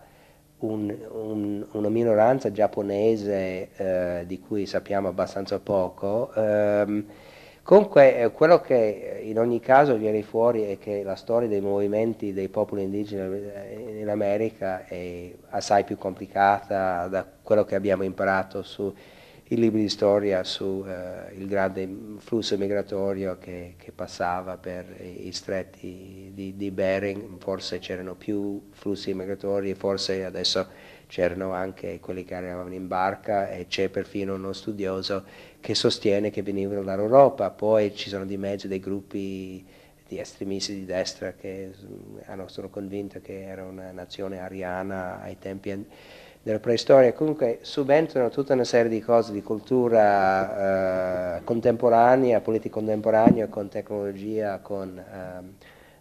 un, un, una minoranza giapponese eh, di cui sappiamo abbastanza poco. Ehm, Comunque eh, quello che eh, in ogni caso viene fuori è che la storia dei movimenti dei popoli indigeni eh, in America è assai più complicata da quello che abbiamo imparato sui libri di storia, sul uh, grande flusso migratorio che, che, passava per i stretti di, di Bering, forse c'erano più flussi migratori, forse adesso c'erano anche quelli che arrivavano in barca e c'è perfino uno studioso che sostiene che venivano dall'Europa, poi ci sono di mezzo dei gruppi di estremisti di destra che mm, hanno, sono convinti che era una nazione ariana ai tempi della preistoria, comunque subentrano tutta una serie di cose di cultura eh, contemporanea, politica contemporanea, con tecnologia, con, ehm,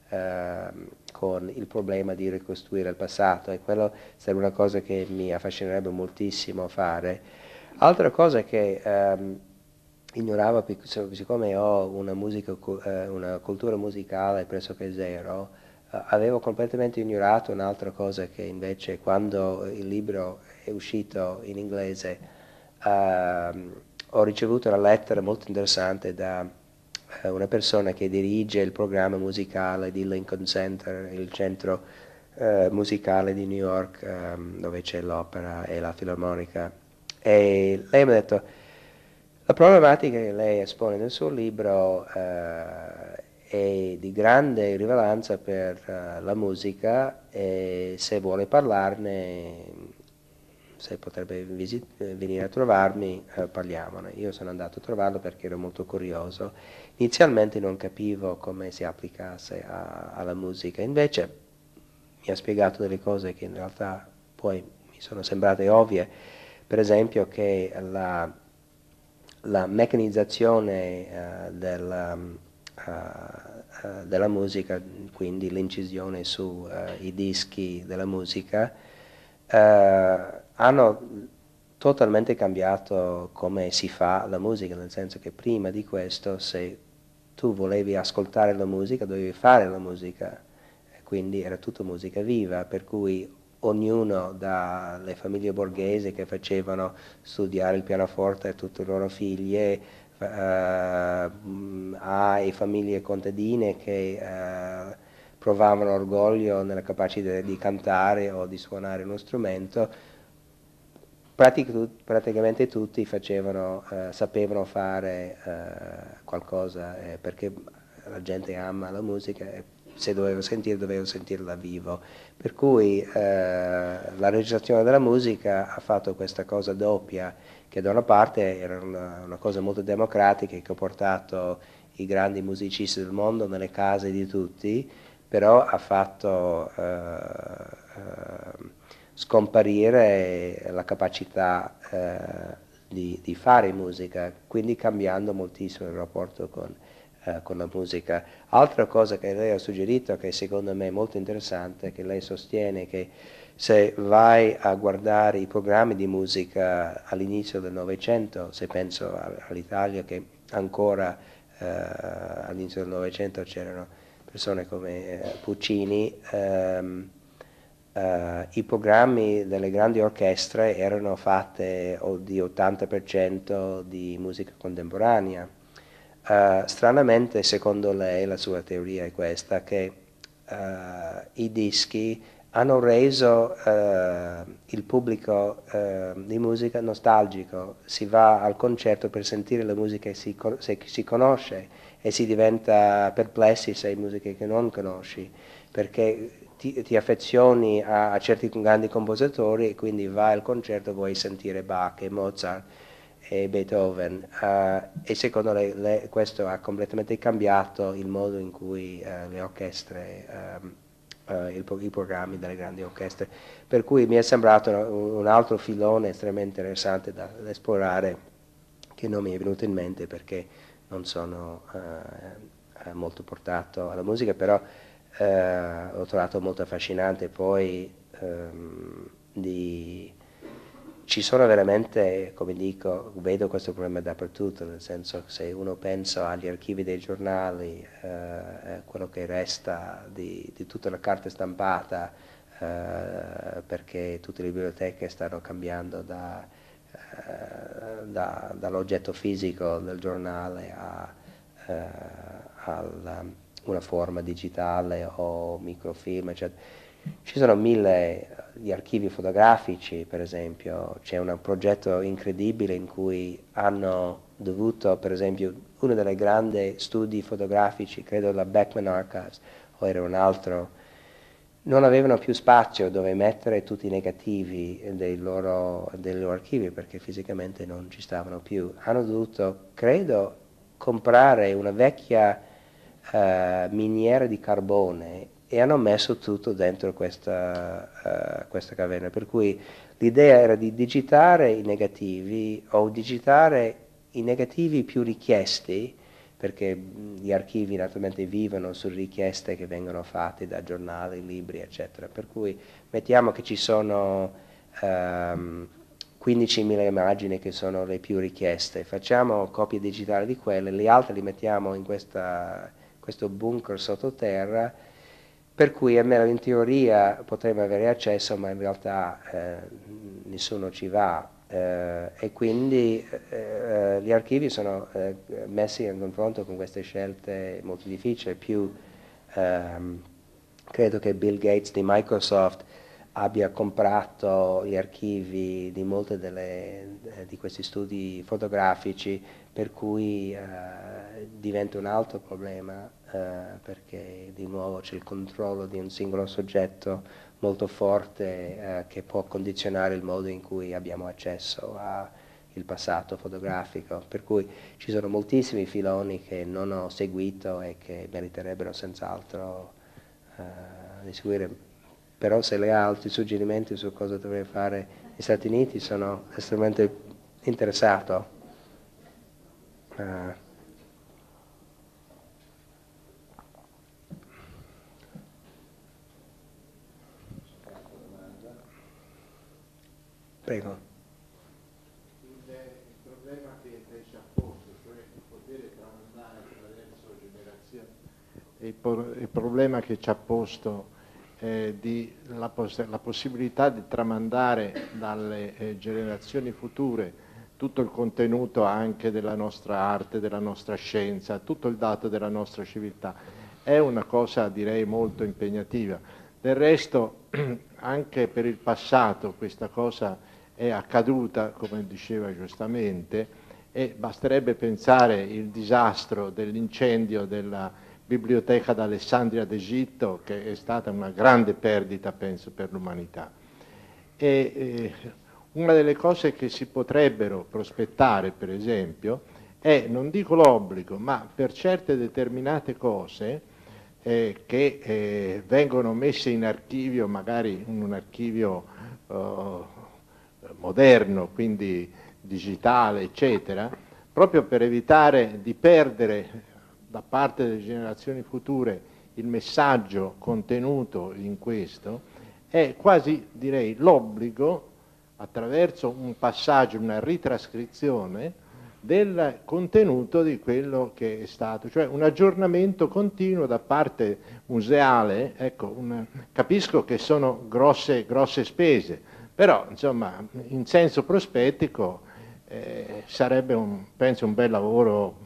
ehm, con, il problema di ricostruire il passato e quello sarebbe una cosa che mi affascinerebbe moltissimo fare. Altra cosa che ehm, ignorava cioè, siccome ho una, musica, eh, una cultura musicale pressoché zero, eh, avevo completamente ignorato un'altra cosa che invece quando il libro è uscito in inglese uh, ho ricevuto una lettera molto interessante da eh, una persona che dirige il programma musicale di Lincoln Center, il centro uh, musicale di New York um, dove c'è l'opera e la filarmonica. E lei mi ha detto la problematica che lei espone nel suo libro eh, è di grande rilevanza per eh, la musica e se vuole parlarne, se potrebbe venire a trovarmi, eh, parliamone. Io sono andato a trovarlo perché ero molto curioso. Inizialmente non capivo come si applicasse a, alla musica, invece mi ha spiegato delle cose che in realtà poi mi sono sembrate ovvie, per esempio che la la meccanizzazione uh, eh, della, uh, mm, eh, eh, della, musica, quindi l'incisione sui dischi della musica, hanno totalmente cambiato come si fa la musica, nel senso che prima di questo se tu volevi ascoltare la musica dovevi fare la musica, quindi era tutta musica viva, per cui ognuno dalle famiglie borghesi che facevano studiare il pianoforte a tutte le loro figlie, eh, ai famiglie contadine che eh, provavano orgoglio nella capacità di cantare o di suonare uno strumento, Pratic praticamente tutti facevano, eh, sapevano fare eh, qualcosa eh, perché la gente ama la musica e se dovevo sentire, dovevo sentirla vivo. Per cui eh, la registrazione della musica ha fatto questa cosa doppia, che da una parte era una, una cosa molto democratica che ho portato i grandi musicisti del mondo nelle case di tutti, però ha fatto eh, eh, scomparire la capacità eh, di, di fare musica, quindi cambiando moltissimo il rapporto con eh, con la musica. Altra cosa che lei ha suggerito, che secondo me è molto interessante, che lei sostiene che se vai a guardare i programmi di musica all'inizio del Novecento, se penso all'Italia che ancora eh, all'inizio del Novecento c'erano persone come eh, Puccini, ehm, eh, i programmi delle grandi orchestre erano fatti di 80% di musica contemporanea Uh, stranamente, secondo lei, la sua teoria è questa, che uh, i dischi hanno reso uh, il pubblico di musica nostalgico, si va al concerto per sentire la musica che si, con- si conosce e si diventa perplessi se è musica che non conosci, perché ti, ti affezioni a, a certi grandi compositori e quindi vai al concerto e vuoi sentire Bach e Mozart e Beethoven eh, e secondo lei le, questo ha completamente cambiato il modo in cui eh, le orchestre Uh, il, i programmi delle grandi orchestre. Per cui mi è sembrato un, un altro filone estremamente interessante da, da, esplorare che non mi è venuto in mente perché non sono uh, molto portato alla musica, però uh, l'ho trovato molto affascinante poi um, di ci sono veramente, come dico, vedo questo problema dappertutto, nel senso che se uno pensa agli archivi dei giornali, eh, quello che resta di, di, tutta la carta stampata, eh, perché tutte le biblioteche stanno cambiando da, eh, da, dall'oggetto fisico del giornale a eh, alla, una forma digitale o microfilm, eccetera. Ci sono mille di archivi fotografici, per esempio, c'è un progetto incredibile in cui hanno dovuto, per esempio, uno dei grandi studi fotografici, credo la Beckman Archives, o era un altro, non avevano più spazio dove mettere tutti i negativi dei loro, dei loro archivi perché fisicamente non ci stavano più. Hanno dovuto, credo, comprare una vecchia eh, miniera di carbone e hanno messo tutto dentro questa, uh, questa caverna. Per cui l'idea era di digitare i negativi o digitare i negativi più richiesti, perché gli archivi naturalmente vivono su richieste che vengono fatte da giornali, libri, eccetera. Per cui mettiamo che ci sono um, ehm, 15.000 immagini che sono le più richieste, facciamo copie digitali di quelle, le altre le mettiamo in questa, questo bunker sottoterra per cui almeno in teoria potremmo avere accesso, ma in realtà eh, nessuno ci va. Eh, e quindi eh, eh gli archivi sono eh, messi in confronto con queste scelte molto difficili, più ehm, credo che Bill Gates di Microsoft abbia comprato gli archivi di molti eh, di questi studi fotografici, per cui diventa un altro problema eh, perché di nuovo c'è il controllo di un singolo soggetto molto forte eh, che può condizionare il modo in cui abbiamo accesso al passato fotografico, per cui ci sono moltissimi filoni che non ho seguito e che meriterebbero senz'altro eh, di seguire, però se lei ha altri suggerimenti su cosa dovrebbe fare gli Stati Uniti sono estremamente interessato. Uh, Prego.
Il, problema che lei ci ha posto, cioè il potere tramandare attraverso generazioni, il, problema che ci ha posto eh, di la, poss la, possibilità di tramandare dalle eh, generazioni future tutto il contenuto anche della nostra arte, della nostra scienza, tutto il dato della nostra civiltà. È una cosa direi molto impegnativa. Del resto anche per il passato questa cosa è accaduta, come diceva giustamente, e basterebbe pensare il disastro dell'incendio della biblioteca d'Alessandria d'Egitto, che è stata una grande perdita, penso, per l'umanità. E, eh, una delle cose che si potrebbero prospettare, per esempio, è, non dico l'obbligo, ma per certe determinate cose eh, che eh, vengono messe in archivio, magari in un archivio oh, moderno, quindi digitale, eccetera, proprio per evitare di perdere da parte delle generazioni future il messaggio contenuto in questo, è quasi direi l'obbligo attraverso un passaggio, una ritrascrizione del contenuto di quello che è stato, cioè un aggiornamento continuo da parte museale, ecco, una, capisco che sono grosse, grosse spese, però, insomma, in senso prospettico eh, sarebbe, un, penso, un bel lavoro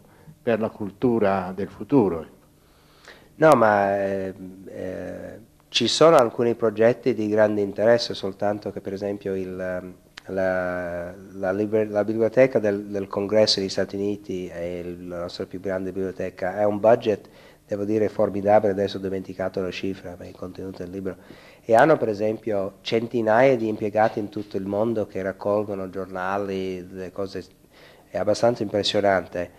per la cultura del futuro.
No, ma eh, eh, ci sono alcuni progetti di grande interesse, soltanto che per esempio il, la, la, liber, la, biblioteca del, del, Congresso degli Stati Uniti è la nostra più grande biblioteca, è un budget, devo dire, formidabile, adesso ho dimenticato la cifra, ma è contenuto del libro, e hanno per esempio centinaia di impiegati in tutto il mondo che raccolgono giornali, cose, è abbastanza impressionante.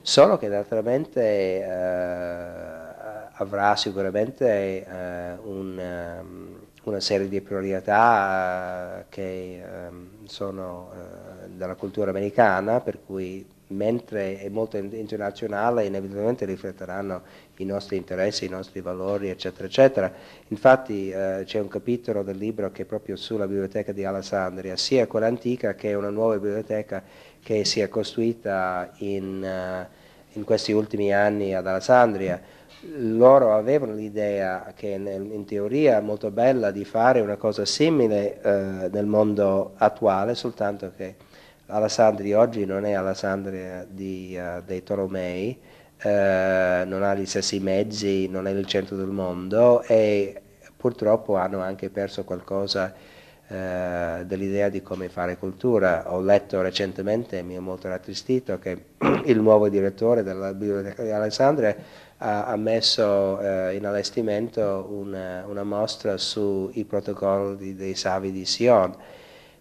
Solo che naturalmente eh, avrà sicuramente eh, un, um, una serie di priorità eh, che ehm, sono eh, dalla cultura americana, per cui mentre è molto internazionale inevitabilmente rifletteranno i nostri interessi, i nostri valori, eccetera, eccetera. Infatti eh, c'è un capitolo del libro che è proprio sulla biblioteca di Alessandria, sia quella antica che una nuova biblioteca che si è costruita in, uh, in questi ultimi anni ad Alessandria. Loro avevano l'idea, che in teoria è molto bella, di fare una cosa simile uh, nel mondo attuale, soltanto che Alessandria oggi non è Alessandria uh, dei Tolomei, eh, non ha gli stessi mezzi, non è nel centro del mondo e purtroppo hanno anche perso qualcosa eh, dell'idea di come fare cultura. Ho letto recentemente, mi è molto rattristito, che il nuovo direttore della Biblioteca di Alessandria ha, messo eh, in allestimento una, una mostra sui protocolli dei savi di Sion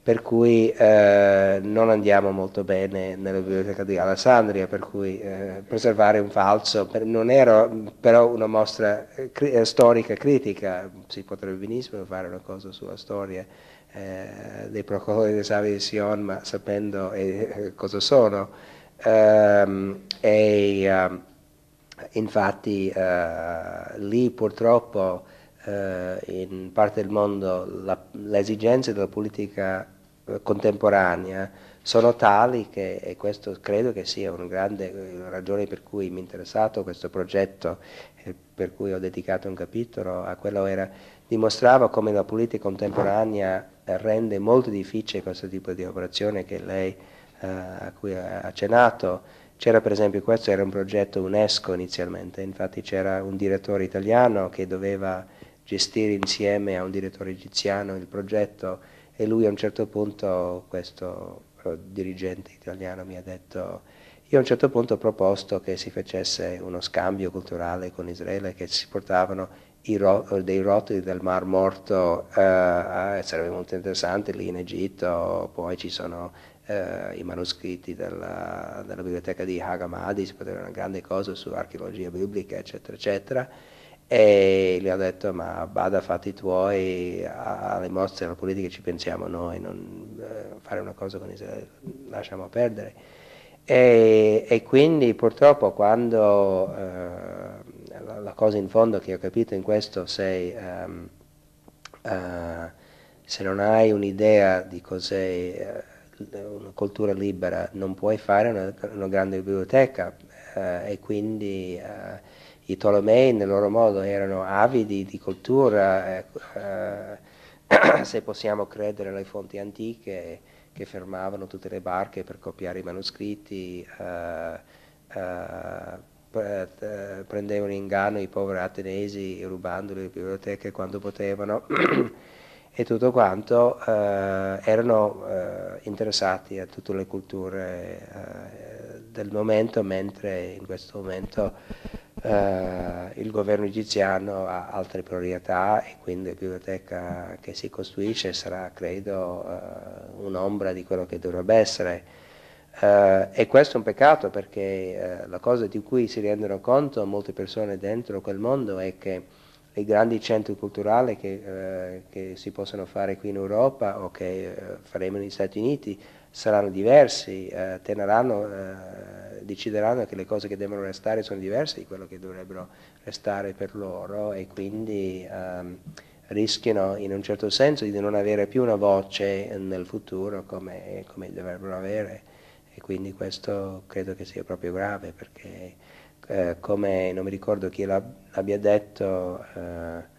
per cui eh, non andiamo molto bene nella biblioteca di Alessandria, per cui eh, preservare un falso per, non era però una mostra eh, cri eh, storica critica, si potrebbe benissimo fare una cosa sulla storia eh, dei procuratori dei Savi di Sion, ma sapendo eh, cosa sono. Ehm, e infatti lì purtroppo in parte del mondo l'esigenza della politica contemporanea sono tali che, e questo credo che sia una grande eh, ragione per cui mi è interessato questo progetto eh, per cui ho dedicato un capitolo a quello era, dimostrava come la politica contemporanea rende molto difficile questo tipo di operazione che lei eh, a cui ha accennato. C'era per esempio, questo era un progetto UNESCO inizialmente, infatti c'era un direttore italiano che doveva gestire insieme a un direttore egiziano il progetto e lui a un certo punto, questo eh, dirigente italiano mi ha detto, io a un certo punto ho proposto che si facesse uno scambio culturale con Israele, che si portavano ro dei rotoli del Mar Morto, eh, sarebbe molto interessante lì in Egitto, poi ci sono Uh, i manoscritti della, della biblioteca di Hagamadi, si poteva una grande cosa su archeologia biblica, eccetera, eccetera e gli ho detto ma bada fatti i tuoi, alle mostre, alla politica ci pensiamo noi, non eh, fare una cosa con Israele lasciamo perdere. E, e quindi purtroppo quando eh, la, la, cosa in fondo che ho capito in questo sei, um, uh, se non hai un'idea di cos'è uh, una cultura libera non puoi fare una, una grande biblioteca uh, e quindi i Tolomei nel loro modo erano avidi di cultura, ecco, eh, eh, se possiamo credere alle fonti antiche che fermavano tutte le barche per copiare i manoscritti, eh, pre- eh, eh, eh, prendevano in inganno i poveri atenesi rubandoli le biblioteche quando potevano e tutto quanto, erano interessati a tutte le culture del momento, mentre in questo momento eh, il governo egiziano ha altre priorità e quindi la biblioteca che si costruisce sarà, credo, eh, un'ombra di quello che dovrebbe essere. Eh, e questo è un peccato perché eh, la cosa di cui si rendono conto molte persone dentro quel mondo è che i grandi centri culturali che, eh, che si possono fare qui in Europa o che faremo negli Stati Uniti saranno diversi, eh, teneranno decideranno che le cose che devono restare sono diverse di quello che dovrebbero restare per loro e quindi um, rischiano in un certo senso di non avere più una voce nel futuro come, come dovrebbero avere e quindi questo credo che sia proprio grave perché eh, come non mi ricordo chi l'abbia detto eh,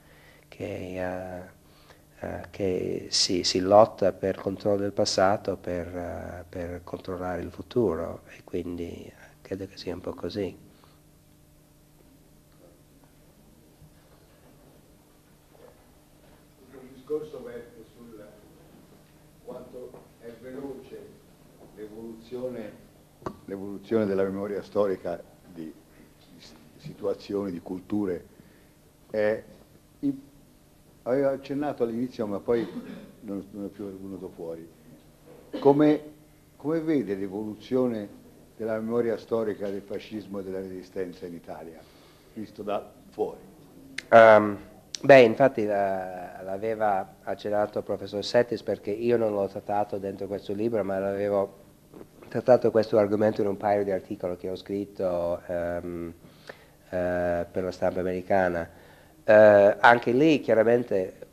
che, eh, eh, che si, si, lotta per controllo del passato per, eh, per controllare il futuro e quindi credo che sia un po' così.
Il discorso è sul quanto è veloce l'evoluzione,
l'evoluzione della memoria storica di, di situazioni, di culture. È, in, avevo accennato all'inizio, ma poi non, non è più venuto fuori. Come, come vede l'evoluzione della memoria storica del fascismo e della resistenza in Italia, visto da fuori?
Um, beh, infatti la, eh, l'aveva accennato il professor Settis perché io non l'ho trattato dentro questo libro, ma l'avevo trattato questo argomento in un paio di articoli che ho scritto um, uh, per la stampa americana. Uh, anche lì chiaramente,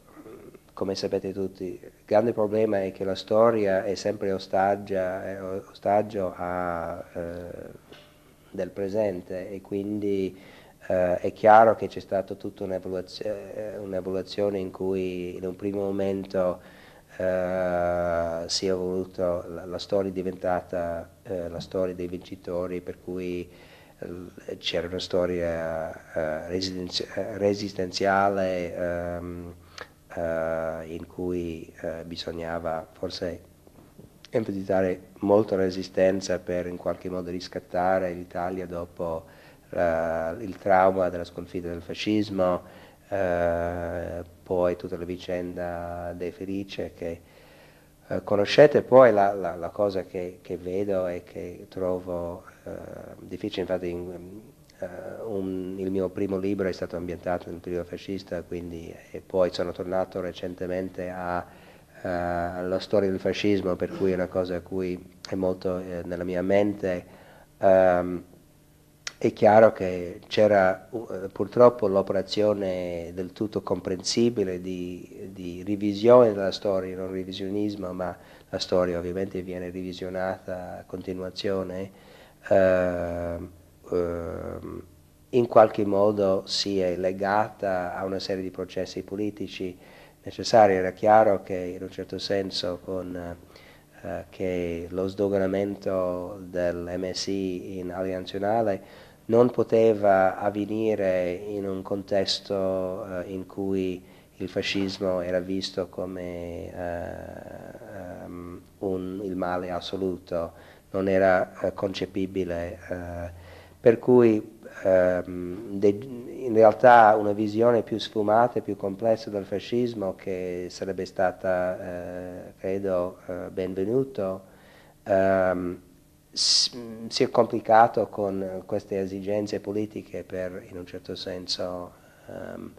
come sapete tutti, il grande problema è che la storia è sempre ostaggia, è ostaggio a, eh, del presente e quindi eh, è chiaro che c'è stata tutta eh, un'evoluzione, in cui in un primo momento eh, si è voluto, la, la storia è diventata eh, la storia dei vincitori per cui eh, c'era una storia resistenziale. Um, eh, in cui eh, bisognava forse enfatizzare molto resistenza per in qualche modo riscattare l'Italia dopo la, eh, il trauma della sconfitta del fascismo, eh, poi tutta la vicenda dei Felice che eh, conoscete, poi la, la, la cosa che, che, vedo e che trovo eh, difficile, infatti in, eh, un, il mio primo libro è stato ambientato nel periodo fascista, quindi, e poi sono tornato recentemente a eh, alla storia del fascismo, per cui è una cosa a cui è molto eh, nella mia mente. Um, è chiaro che c'era uh, purtroppo l'operazione del tutto comprensibile di, di, revisione della storia, non revisionismo, ma la storia ovviamente viene revisionata a continuazione. Uh, eh, in qualche modo sia legata a una serie di processi politici necessari. Era chiaro che in un certo senso con, eh, che lo sdoganamento del MSI in Alleanza Nazionale non poteva avvenire in un contesto eh, in cui il fascismo era visto come eh, um, un, il male assoluto, non era eh, concepibile eh, per cui ehm, in realtà una visione più sfumata e più complessa del fascismo che sarebbe stata, eh, credo, eh, benvenuto, ehm, si è complicato con queste esigenze politiche per, in un certo senso, ehm,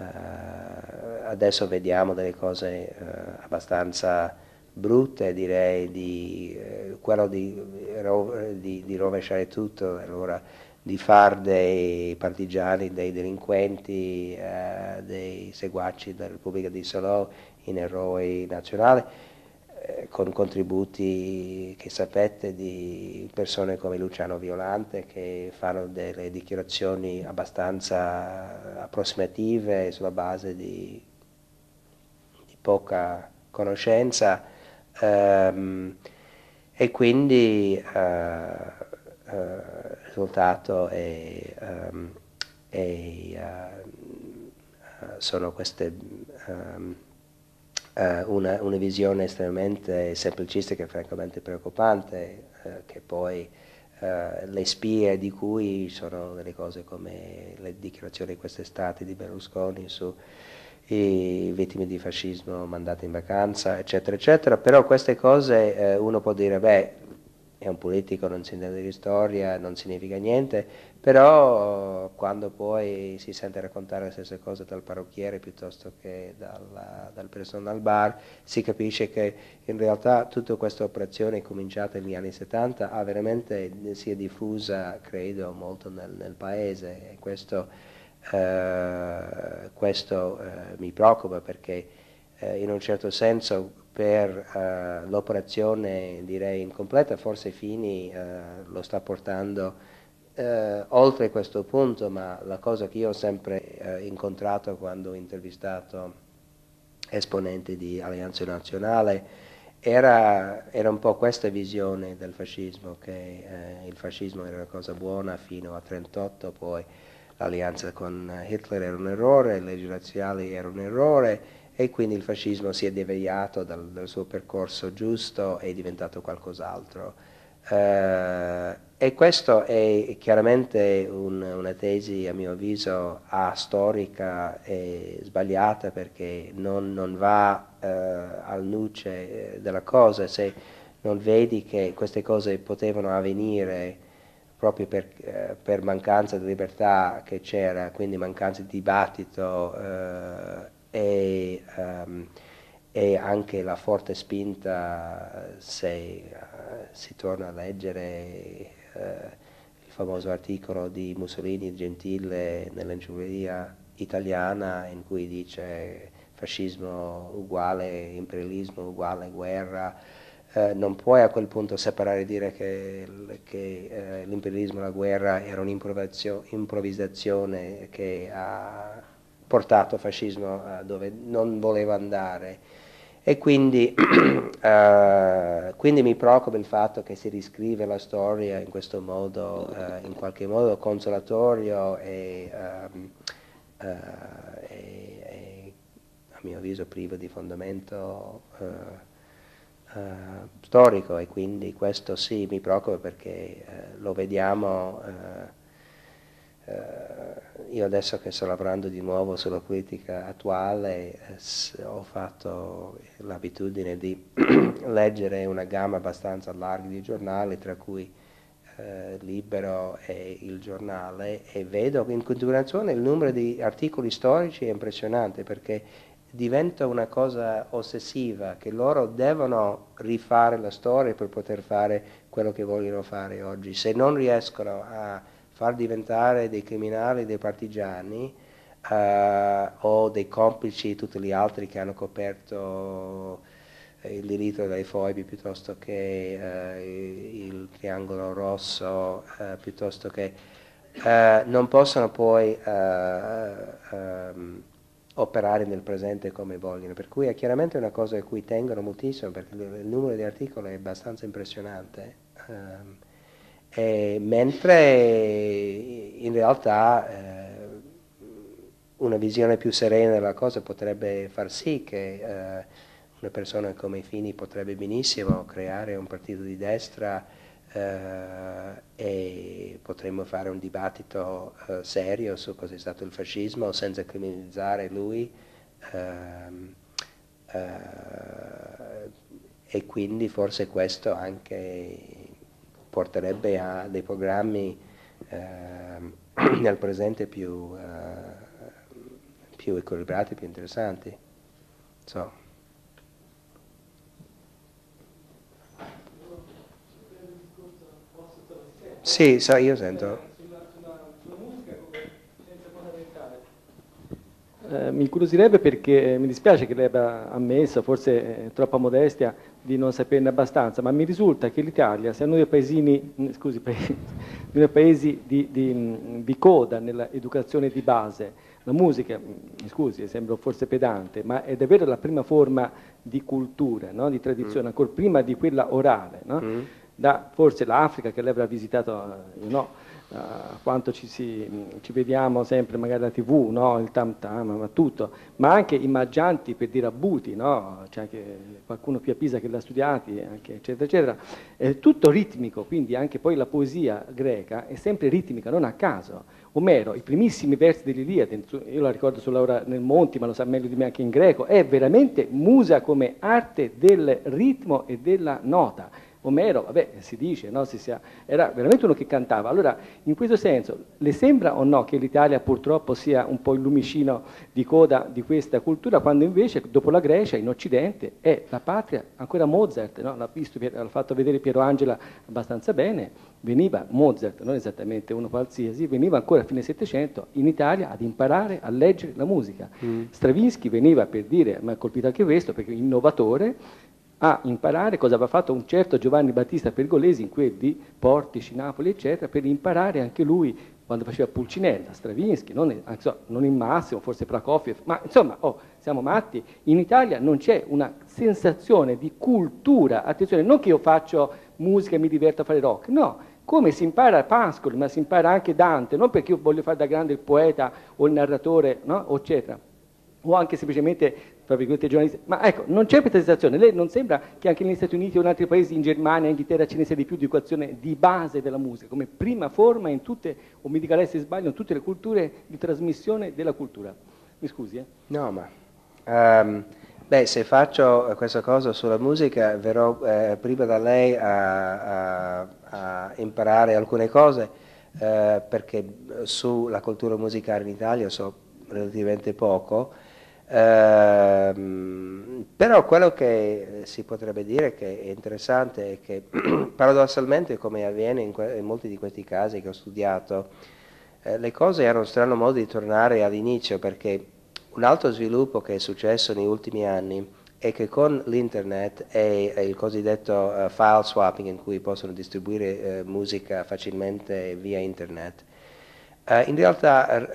eh, adesso vediamo delle cose eh, abbastanza brutte direi di eh, quello di, eh, di, di, rovesciare tutto, allora, di far dei partigiani, dei delinquenti, eh, dei seguaci della Repubblica di Solò in eroi nazionali eh, con contributi che sapete di persone come Luciano Violante che fanno delle dichiarazioni abbastanza approssimative sulla base di, di poca conoscenza Um, e quindi uh, uh, il risultato è, um, è uh, sono queste um, una, una, visione estremamente semplicistica e francamente preoccupante che poi le spie di cui sono delle cose come le dichiarazioni di quest'estate di Berlusconi su vittime di fascismo mandate in vacanza, eccetera, eccetera. Però queste cose eh, uno può dire, beh, è un politico, non si intende di storia, non significa niente, però quando poi si sente raccontare le stesse cose dal parrucchiere piuttosto che dal, dal personal bar, si capisce che in realtà tutta questa operazione cominciata negli anni 70 ha veramente, si è diffusa, credo, molto nel, nel paese eh, questo uh, mi preoccupa perché uh, in un certo senso per l'operazione direi incompleta forse Fini lo sta portando oltre questo punto ma la cosa che io ho sempre incontrato quando ho intervistato esponenti di Alleanza Nazionale era, era, un po' questa visione del fascismo che il fascismo era una cosa buona fino a 1938 poi l'alleanza con Hitler era un errore, le leggi razziali era un errore e quindi il fascismo si è deviato dal, dal suo percorso giusto e è diventato qualcos'altro. Eh, e questo è chiaramente un, una tesi, a mio avviso, astorica e sbagliata perché non, non va eh, al nuce eh, della cosa. Se non vedi che queste cose potevano avvenire proprio per, eh, per, mancanza di libertà che c'era, quindi mancanza di dibattito eh, e, um, e, anche la forte spinta se uh, si torna a leggere uh, il famoso articolo di Mussolini Gentile nell'enciclopedia italiana in cui dice fascismo uguale imperialismo uguale guerra eh, non puoi a quel punto separare e dire che, che eh, l'imperialismo e la guerra era un'improvvisazione che ha portato il fascismo eh, dove non voleva andare. E quindi, eh, quindi, mi preoccupa il fatto che si riscrive la storia in questo modo, eh, in qualche modo consolatorio e, um, e, e a mio avviso privo di fondamento eh, storico e quindi questo sì mi preoccupa perché eh, lo vediamo, eh, eh, io adesso che sto lavorando di nuovo sulla politica attuale eh, ho fatto l'abitudine di leggere una gamma abbastanza larga di giornali tra cui Libero e il giornale e vedo in continuazione il numero di articoli storici è impressionante perché diventa una cosa ossessiva, che loro devono rifare la storia per poter fare quello che vogliono fare oggi. Se non riescono a far diventare dei criminali dei partigiani eh, o dei complici tutti gli altri che hanno coperto eh, il diritto dai foibi piuttosto che eh, il triangolo rosso, eh, piuttosto che eh, non possono poi um, operare nel presente come vogliono, per cui è chiaramente una cosa a cui tengono moltissimo perché il numero di articoli è abbastanza impressionante, um, e, mentre in realtà eh, una visione più serena della cosa potrebbe far sì che eh, una persona come Fini potrebbe benissimo creare un partito di destra eh, e potremmo fare un dibattito eh, serio su cos'è stato il fascismo senza criminalizzare lui ehm, eh, e quindi forse questo anche porterebbe a dei programmi nel ehm, presente più, eh, più equilibrati, più interessanti. So.
Sì, so, io sento. Eh, mi incuriosirebbe perché eh, mi dispiace che lei abbia ammesso, forse eh, troppa modestia, di non saperne abbastanza, ma mi risulta che l'Italia sia uno dei paesini, mm, scusi, paesi, uno dei paesi di, di, mm, di coda nell'educazione di base. La musica, mi mm, scusi, sembra forse pedante, ma è davvero la prima forma di cultura, no? di tradizione, mm. ancora prima di quella orale. No? Mm da forse l'Africa che lei avrà visitato, eh, no, uh, quanto ci, si, ci, vediamo sempre magari la tv, no, il tam tam, ma tutto, ma anche i maggianti per dire abuti, no, c'è cioè anche qualcuno qui a Pisa che l'ha studiato, anche, eccetera eccetera, è tutto ritmico, quindi anche poi la poesia greca è sempre ritmica, non a caso. Omero, i primissimi versi dell'Iliade, io la ricordo sulla Laura nel Monti, ma lo sa meglio di me anche in greco, è veramente musa come arte del ritmo e della nota Omero, vabbè, si dice, no? si sia, era veramente uno che cantava. Allora, in questo senso, le sembra o no che l'Italia purtroppo sia un po' il lumicino di coda di questa cultura, quando invece, dopo la Grecia, in Occidente, è la patria, ancora Mozart, no? l'ha, visto, l'ha fatto vedere Piero Angela abbastanza bene, veniva Mozart, non esattamente uno qualsiasi, veniva ancora a fine Settecento in Italia ad imparare a leggere la musica. Mm. Stravinsky veniva, per dire, mi ha colpito anche questo, perché innovatore, a imparare cosa aveva fatto un certo Giovanni Battista Pergolesi in quel di Portici, Napoli, eccetera, per imparare anche lui quando faceva Pulcinella, Stravinsky, non, insomma, non in Massimo, forse Prokofiev, ma insomma, oh, siamo matti, in Italia non c'è una sensazione di cultura, attenzione, non che io faccio musica e mi diverto a fare rock, no, come si impara Pascoli, ma si impara anche Dante, non perché io voglio fare da grande il poeta o il narratore, no? eccetera, o anche semplicemente tra virgolette, giornalisti. Ma ecco, non c'è privatizzazione. Lei non sembra che anche negli Stati Uniti o in altri paesi, in Germania, in Inghilterra, ce ne sia di più di equazione di base della musica, come prima forma in tutte, o mi dica lei se sbaglio, in tutte le culture di trasmissione della cultura. Mi scusi, eh?
No, ma... Um, beh, se faccio questa cosa sulla musica, verrò eh, prima da lei a, a, a imparare alcune cose, eh, perché sulla cultura musicale in Italia so relativamente poco, eh, però quello che si potrebbe dire che è interessante è che paradossalmente come avviene in, in, molti di questi casi che ho studiato, eh, le cose hanno un strano modo di tornare all'inizio perché un altro sviluppo che è successo negli ultimi anni è che con l'internet e, e il cosiddetto uh, file swapping in cui possono distribuire uh, musica facilmente via internet, eh, in realtà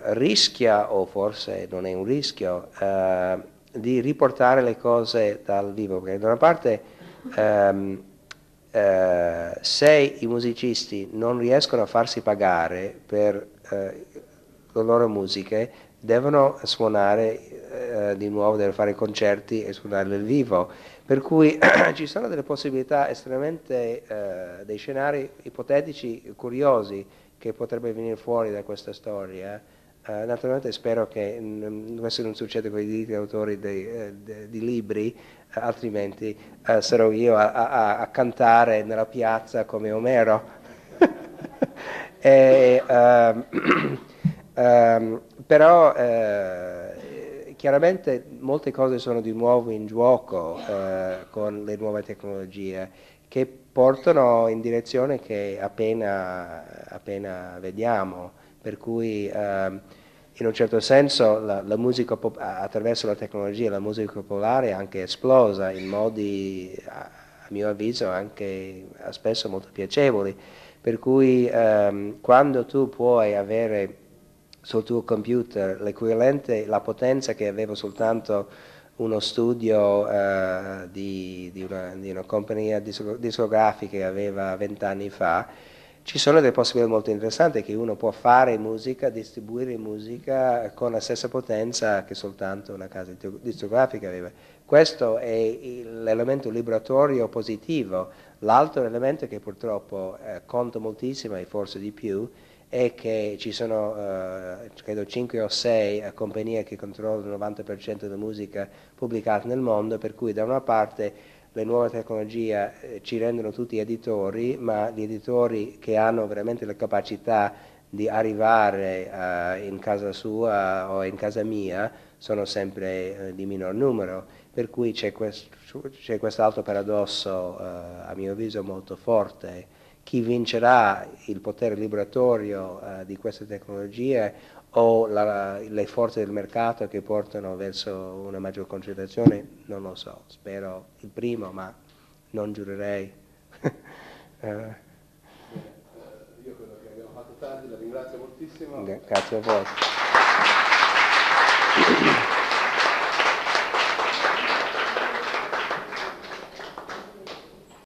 eh, rischia, o forse non è un rischio, eh, di riportare le cose dal vivo, perché da una parte ehm, eh, se i musicisti non riescono a farsi pagare per le loro musiche, devono suonare eh, di nuovo, devono fare concerti e suonare dal vivo. Per cui ci sono delle possibilità estremamente, eh, dei scenari ipotetici curiosi che potrebbe venire fuori da questa storia. Uh, naturalmente spero che mh, mm, questo non succeda con i diritti d'autore di, eh, di, libri, uh, altrimenti uh, sarò io a, a, a, cantare nella piazza come Omero. e, um, però chiaramente molte cose sono di nuovo in gioco con le nuove tecnologie che portano in direzione che appena, appena vediamo, per cui ehm, in un certo senso la, la musica attraverso la tecnologia la musica popolare è anche esplosa in modi, a, a mio avviso, anche spesso molto piacevoli, per cui ehm, quando tu puoi avere sul tuo computer l'equivalente, la potenza che avevo soltanto uno studio eh, di, di, una, di, una, compagnia discografica che aveva vent'anni fa, ci sono delle possibilità molto interessanti che uno può fare musica, distribuire musica con la stessa potenza che soltanto una casa discografica aveva. Questo è l'elemento liberatorio positivo, l'altro elemento che purtroppo eh, conta moltissimo e forse di più è che ci sono eh, credo 5 o 6 eh, compagnie che controllano il 90% della musica pubblicata nel mondo, per cui da una parte le nuove tecnologie eh, ci rendono tutti editori, ma gli editori che hanno veramente la capacità di arrivare eh, in casa sua o in casa mia sono sempre eh, di minor numero, per cui c'è, quest- c'è quest'altro paradosso a mio avviso molto forte chi vincerà il potere liberatorio eh, di queste tecnologie o la, le forze del mercato che portano verso una maggior concentrazione, non lo so, spero il primo, ma non giurerei. eh. Io
credo che abbiamo fatto tardi, la ringrazio moltissimo.
Grazie a voi.